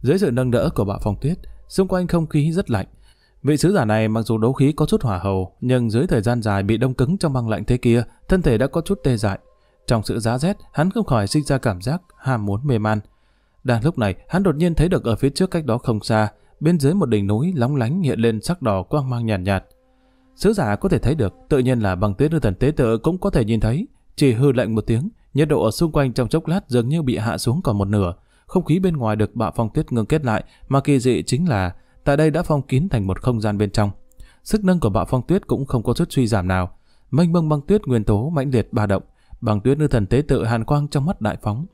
S1: Dưới sự nâng đỡ của bạo phong tuyết, xung quanh không khí rất lạnh. Vị sứ giả này mặc dù đấu khí có chút hỏa hầu, nhưng dưới thời gian dài bị đông cứng trong băng lạnh thế kia, thân thể đã có chút tê dại. Trong sự giá rét, hắn không khỏi sinh ra cảm giác ham muốn mê man. Đang lúc này, hắn đột nhiên thấy được ở phía trước cách đó không xa, bên dưới một đỉnh núi lóng lánh hiện lên sắc đỏ quang mang nhàn nhạt, nhạt. Sứ giả có thể thấy được, tự nhiên là bằng tuyết nữ thần tế tự cũng có thể nhìn thấy, chỉ hư lạnh một tiếng, Nhiệt độ ở xung quanh trong chốc lát dường như bị hạ xuống còn một nửa. Không khí bên ngoài được bạo phong tuyết ngưng kết lại, mà kỳ dị chính là tại đây đã phong kín thành một không gian bên trong. Sức nâng của bạo phong tuyết cũng không có chút suy giảm nào. Mênh mông băng tuyết nguyên tố mãnh liệt ba động, bằng tuyết như thần tế tự hàn quang trong mắt đại phóng.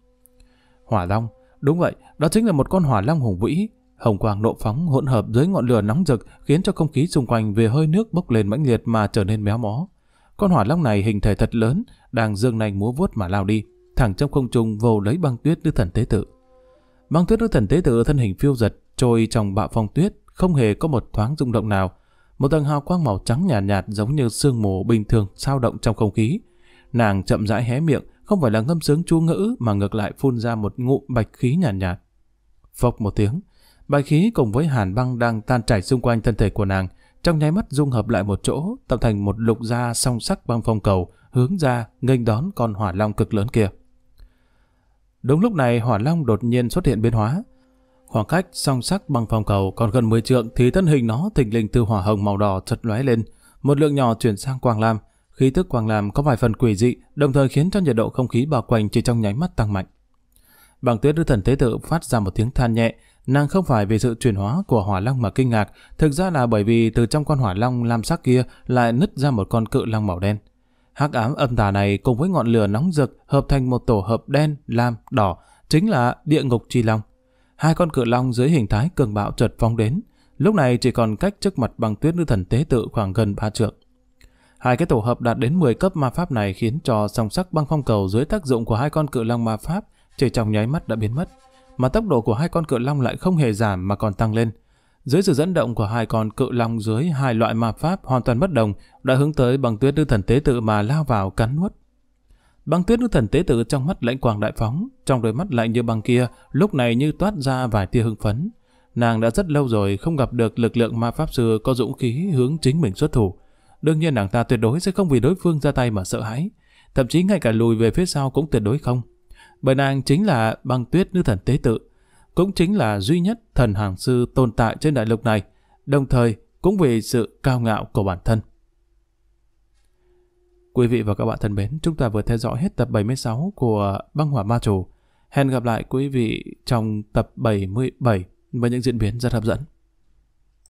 S1: Hỏa long, đúng vậy, đó chính là một con hỏa long hùng vĩ, hồng quang nộ phóng hỗn hợp dưới ngọn lửa nóng rực khiến cho không khí xung quanh về hơi nước bốc lên mãnh liệt mà trở nên méo mó. Con hỏa long này hình thể thật lớn, đang dương nanh múa vuốt mà lao đi, thẳng trong không trung vô lấy băng tuyết đức thần tế tự. Băng tuyết đức thần tế tự thân hình phiêu giật, trôi trong bạo phong tuyết, không hề có một thoáng rung động nào. Một tầng hào quang màu trắng nhàn nhạt, nhạt giống như sương mù bình thường sao động trong không khí. Nàng chậm rãi hé miệng, không phải là ngâm sướng chú ngữ mà ngược lại phun ra một ngụm bạch khí nhàn nhạt, nhạt. Phộc một tiếng, bạch khí cùng với hàn băng đang tan chảy xung quanh thân thể của nàng, trong nháy mắt dung hợp lại một chỗ, tạo thành một lục gia song sắc băng phong cầu, hướng ra nghênh đón con hỏa long cực lớn kia. Đúng lúc này hỏa long đột nhiên xuất hiện biến hóa. Khoảng cách song sắc băng phong cầu còn gần 10 trượng thì thân hình nó thình lình từ hỏa hồng màu đỏ chợt lóe lên, một lượng nhỏ chuyển sang quang lam, khí tức quang lam có vài phần quỷ dị, đồng thời khiến cho nhiệt độ không khí bao quanh chỉ trong nháy mắt tăng mạnh. Bằng tuyết đưa thần tế tự phát ra một tiếng than nhẹ, Nàng không phải vì sự chuyển hóa của hỏa long mà kinh ngạc, thực ra là bởi vì từ trong con hỏa long lam sắc kia lại nứt ra một con cự long màu đen. Hắc ám âm tà này cùng với ngọn lửa nóng rực hợp thành một tổ hợp đen, lam, đỏ, chính là địa ngục chi long. Hai con cự long dưới hình thái cường bạo chợt phóng đến, lúc này chỉ còn cách trước mặt băng tuyết nữ thần tế tự khoảng gần ba trượng. Hai cái tổ hợp đạt đến 10 cấp ma pháp này khiến cho song sắc băng phong cầu dưới tác dụng của hai con cự long ma pháp chỉ trong nháy mắt đã biến mất mà tốc độ của hai con cự long lại không hề giảm mà còn tăng lên. Dưới sự dẫn động của hai con cự long dưới hai loại ma pháp hoàn toàn bất đồng đã hướng tới băng tuyết nữ thần tế tự mà lao vào cắn nuốt. Băng tuyết nữ thần tế tự trong mắt lãnh quang đại phóng, trong đôi mắt lạnh như băng kia, lúc này như toát ra vài tia hưng phấn. Nàng đã rất lâu rồi không gặp được lực lượng ma pháp sư có dũng khí hướng chính mình xuất thủ. Đương nhiên nàng ta tuyệt đối sẽ không vì đối phương ra tay mà sợ hãi. Thậm chí ngay cả lùi về phía sau cũng tuyệt đối không bởi nàng chính là băng tuyết nữ thần tế tự, cũng chính là duy nhất thần hàng sư tồn tại trên đại lục này, đồng thời cũng vì sự cao ngạo của bản thân. Quý vị và các bạn thân mến, chúng ta vừa theo dõi hết tập 76 của Băng Hỏa Ma Chủ. Hẹn gặp lại quý vị trong tập 77 với những diễn biến rất hấp dẫn.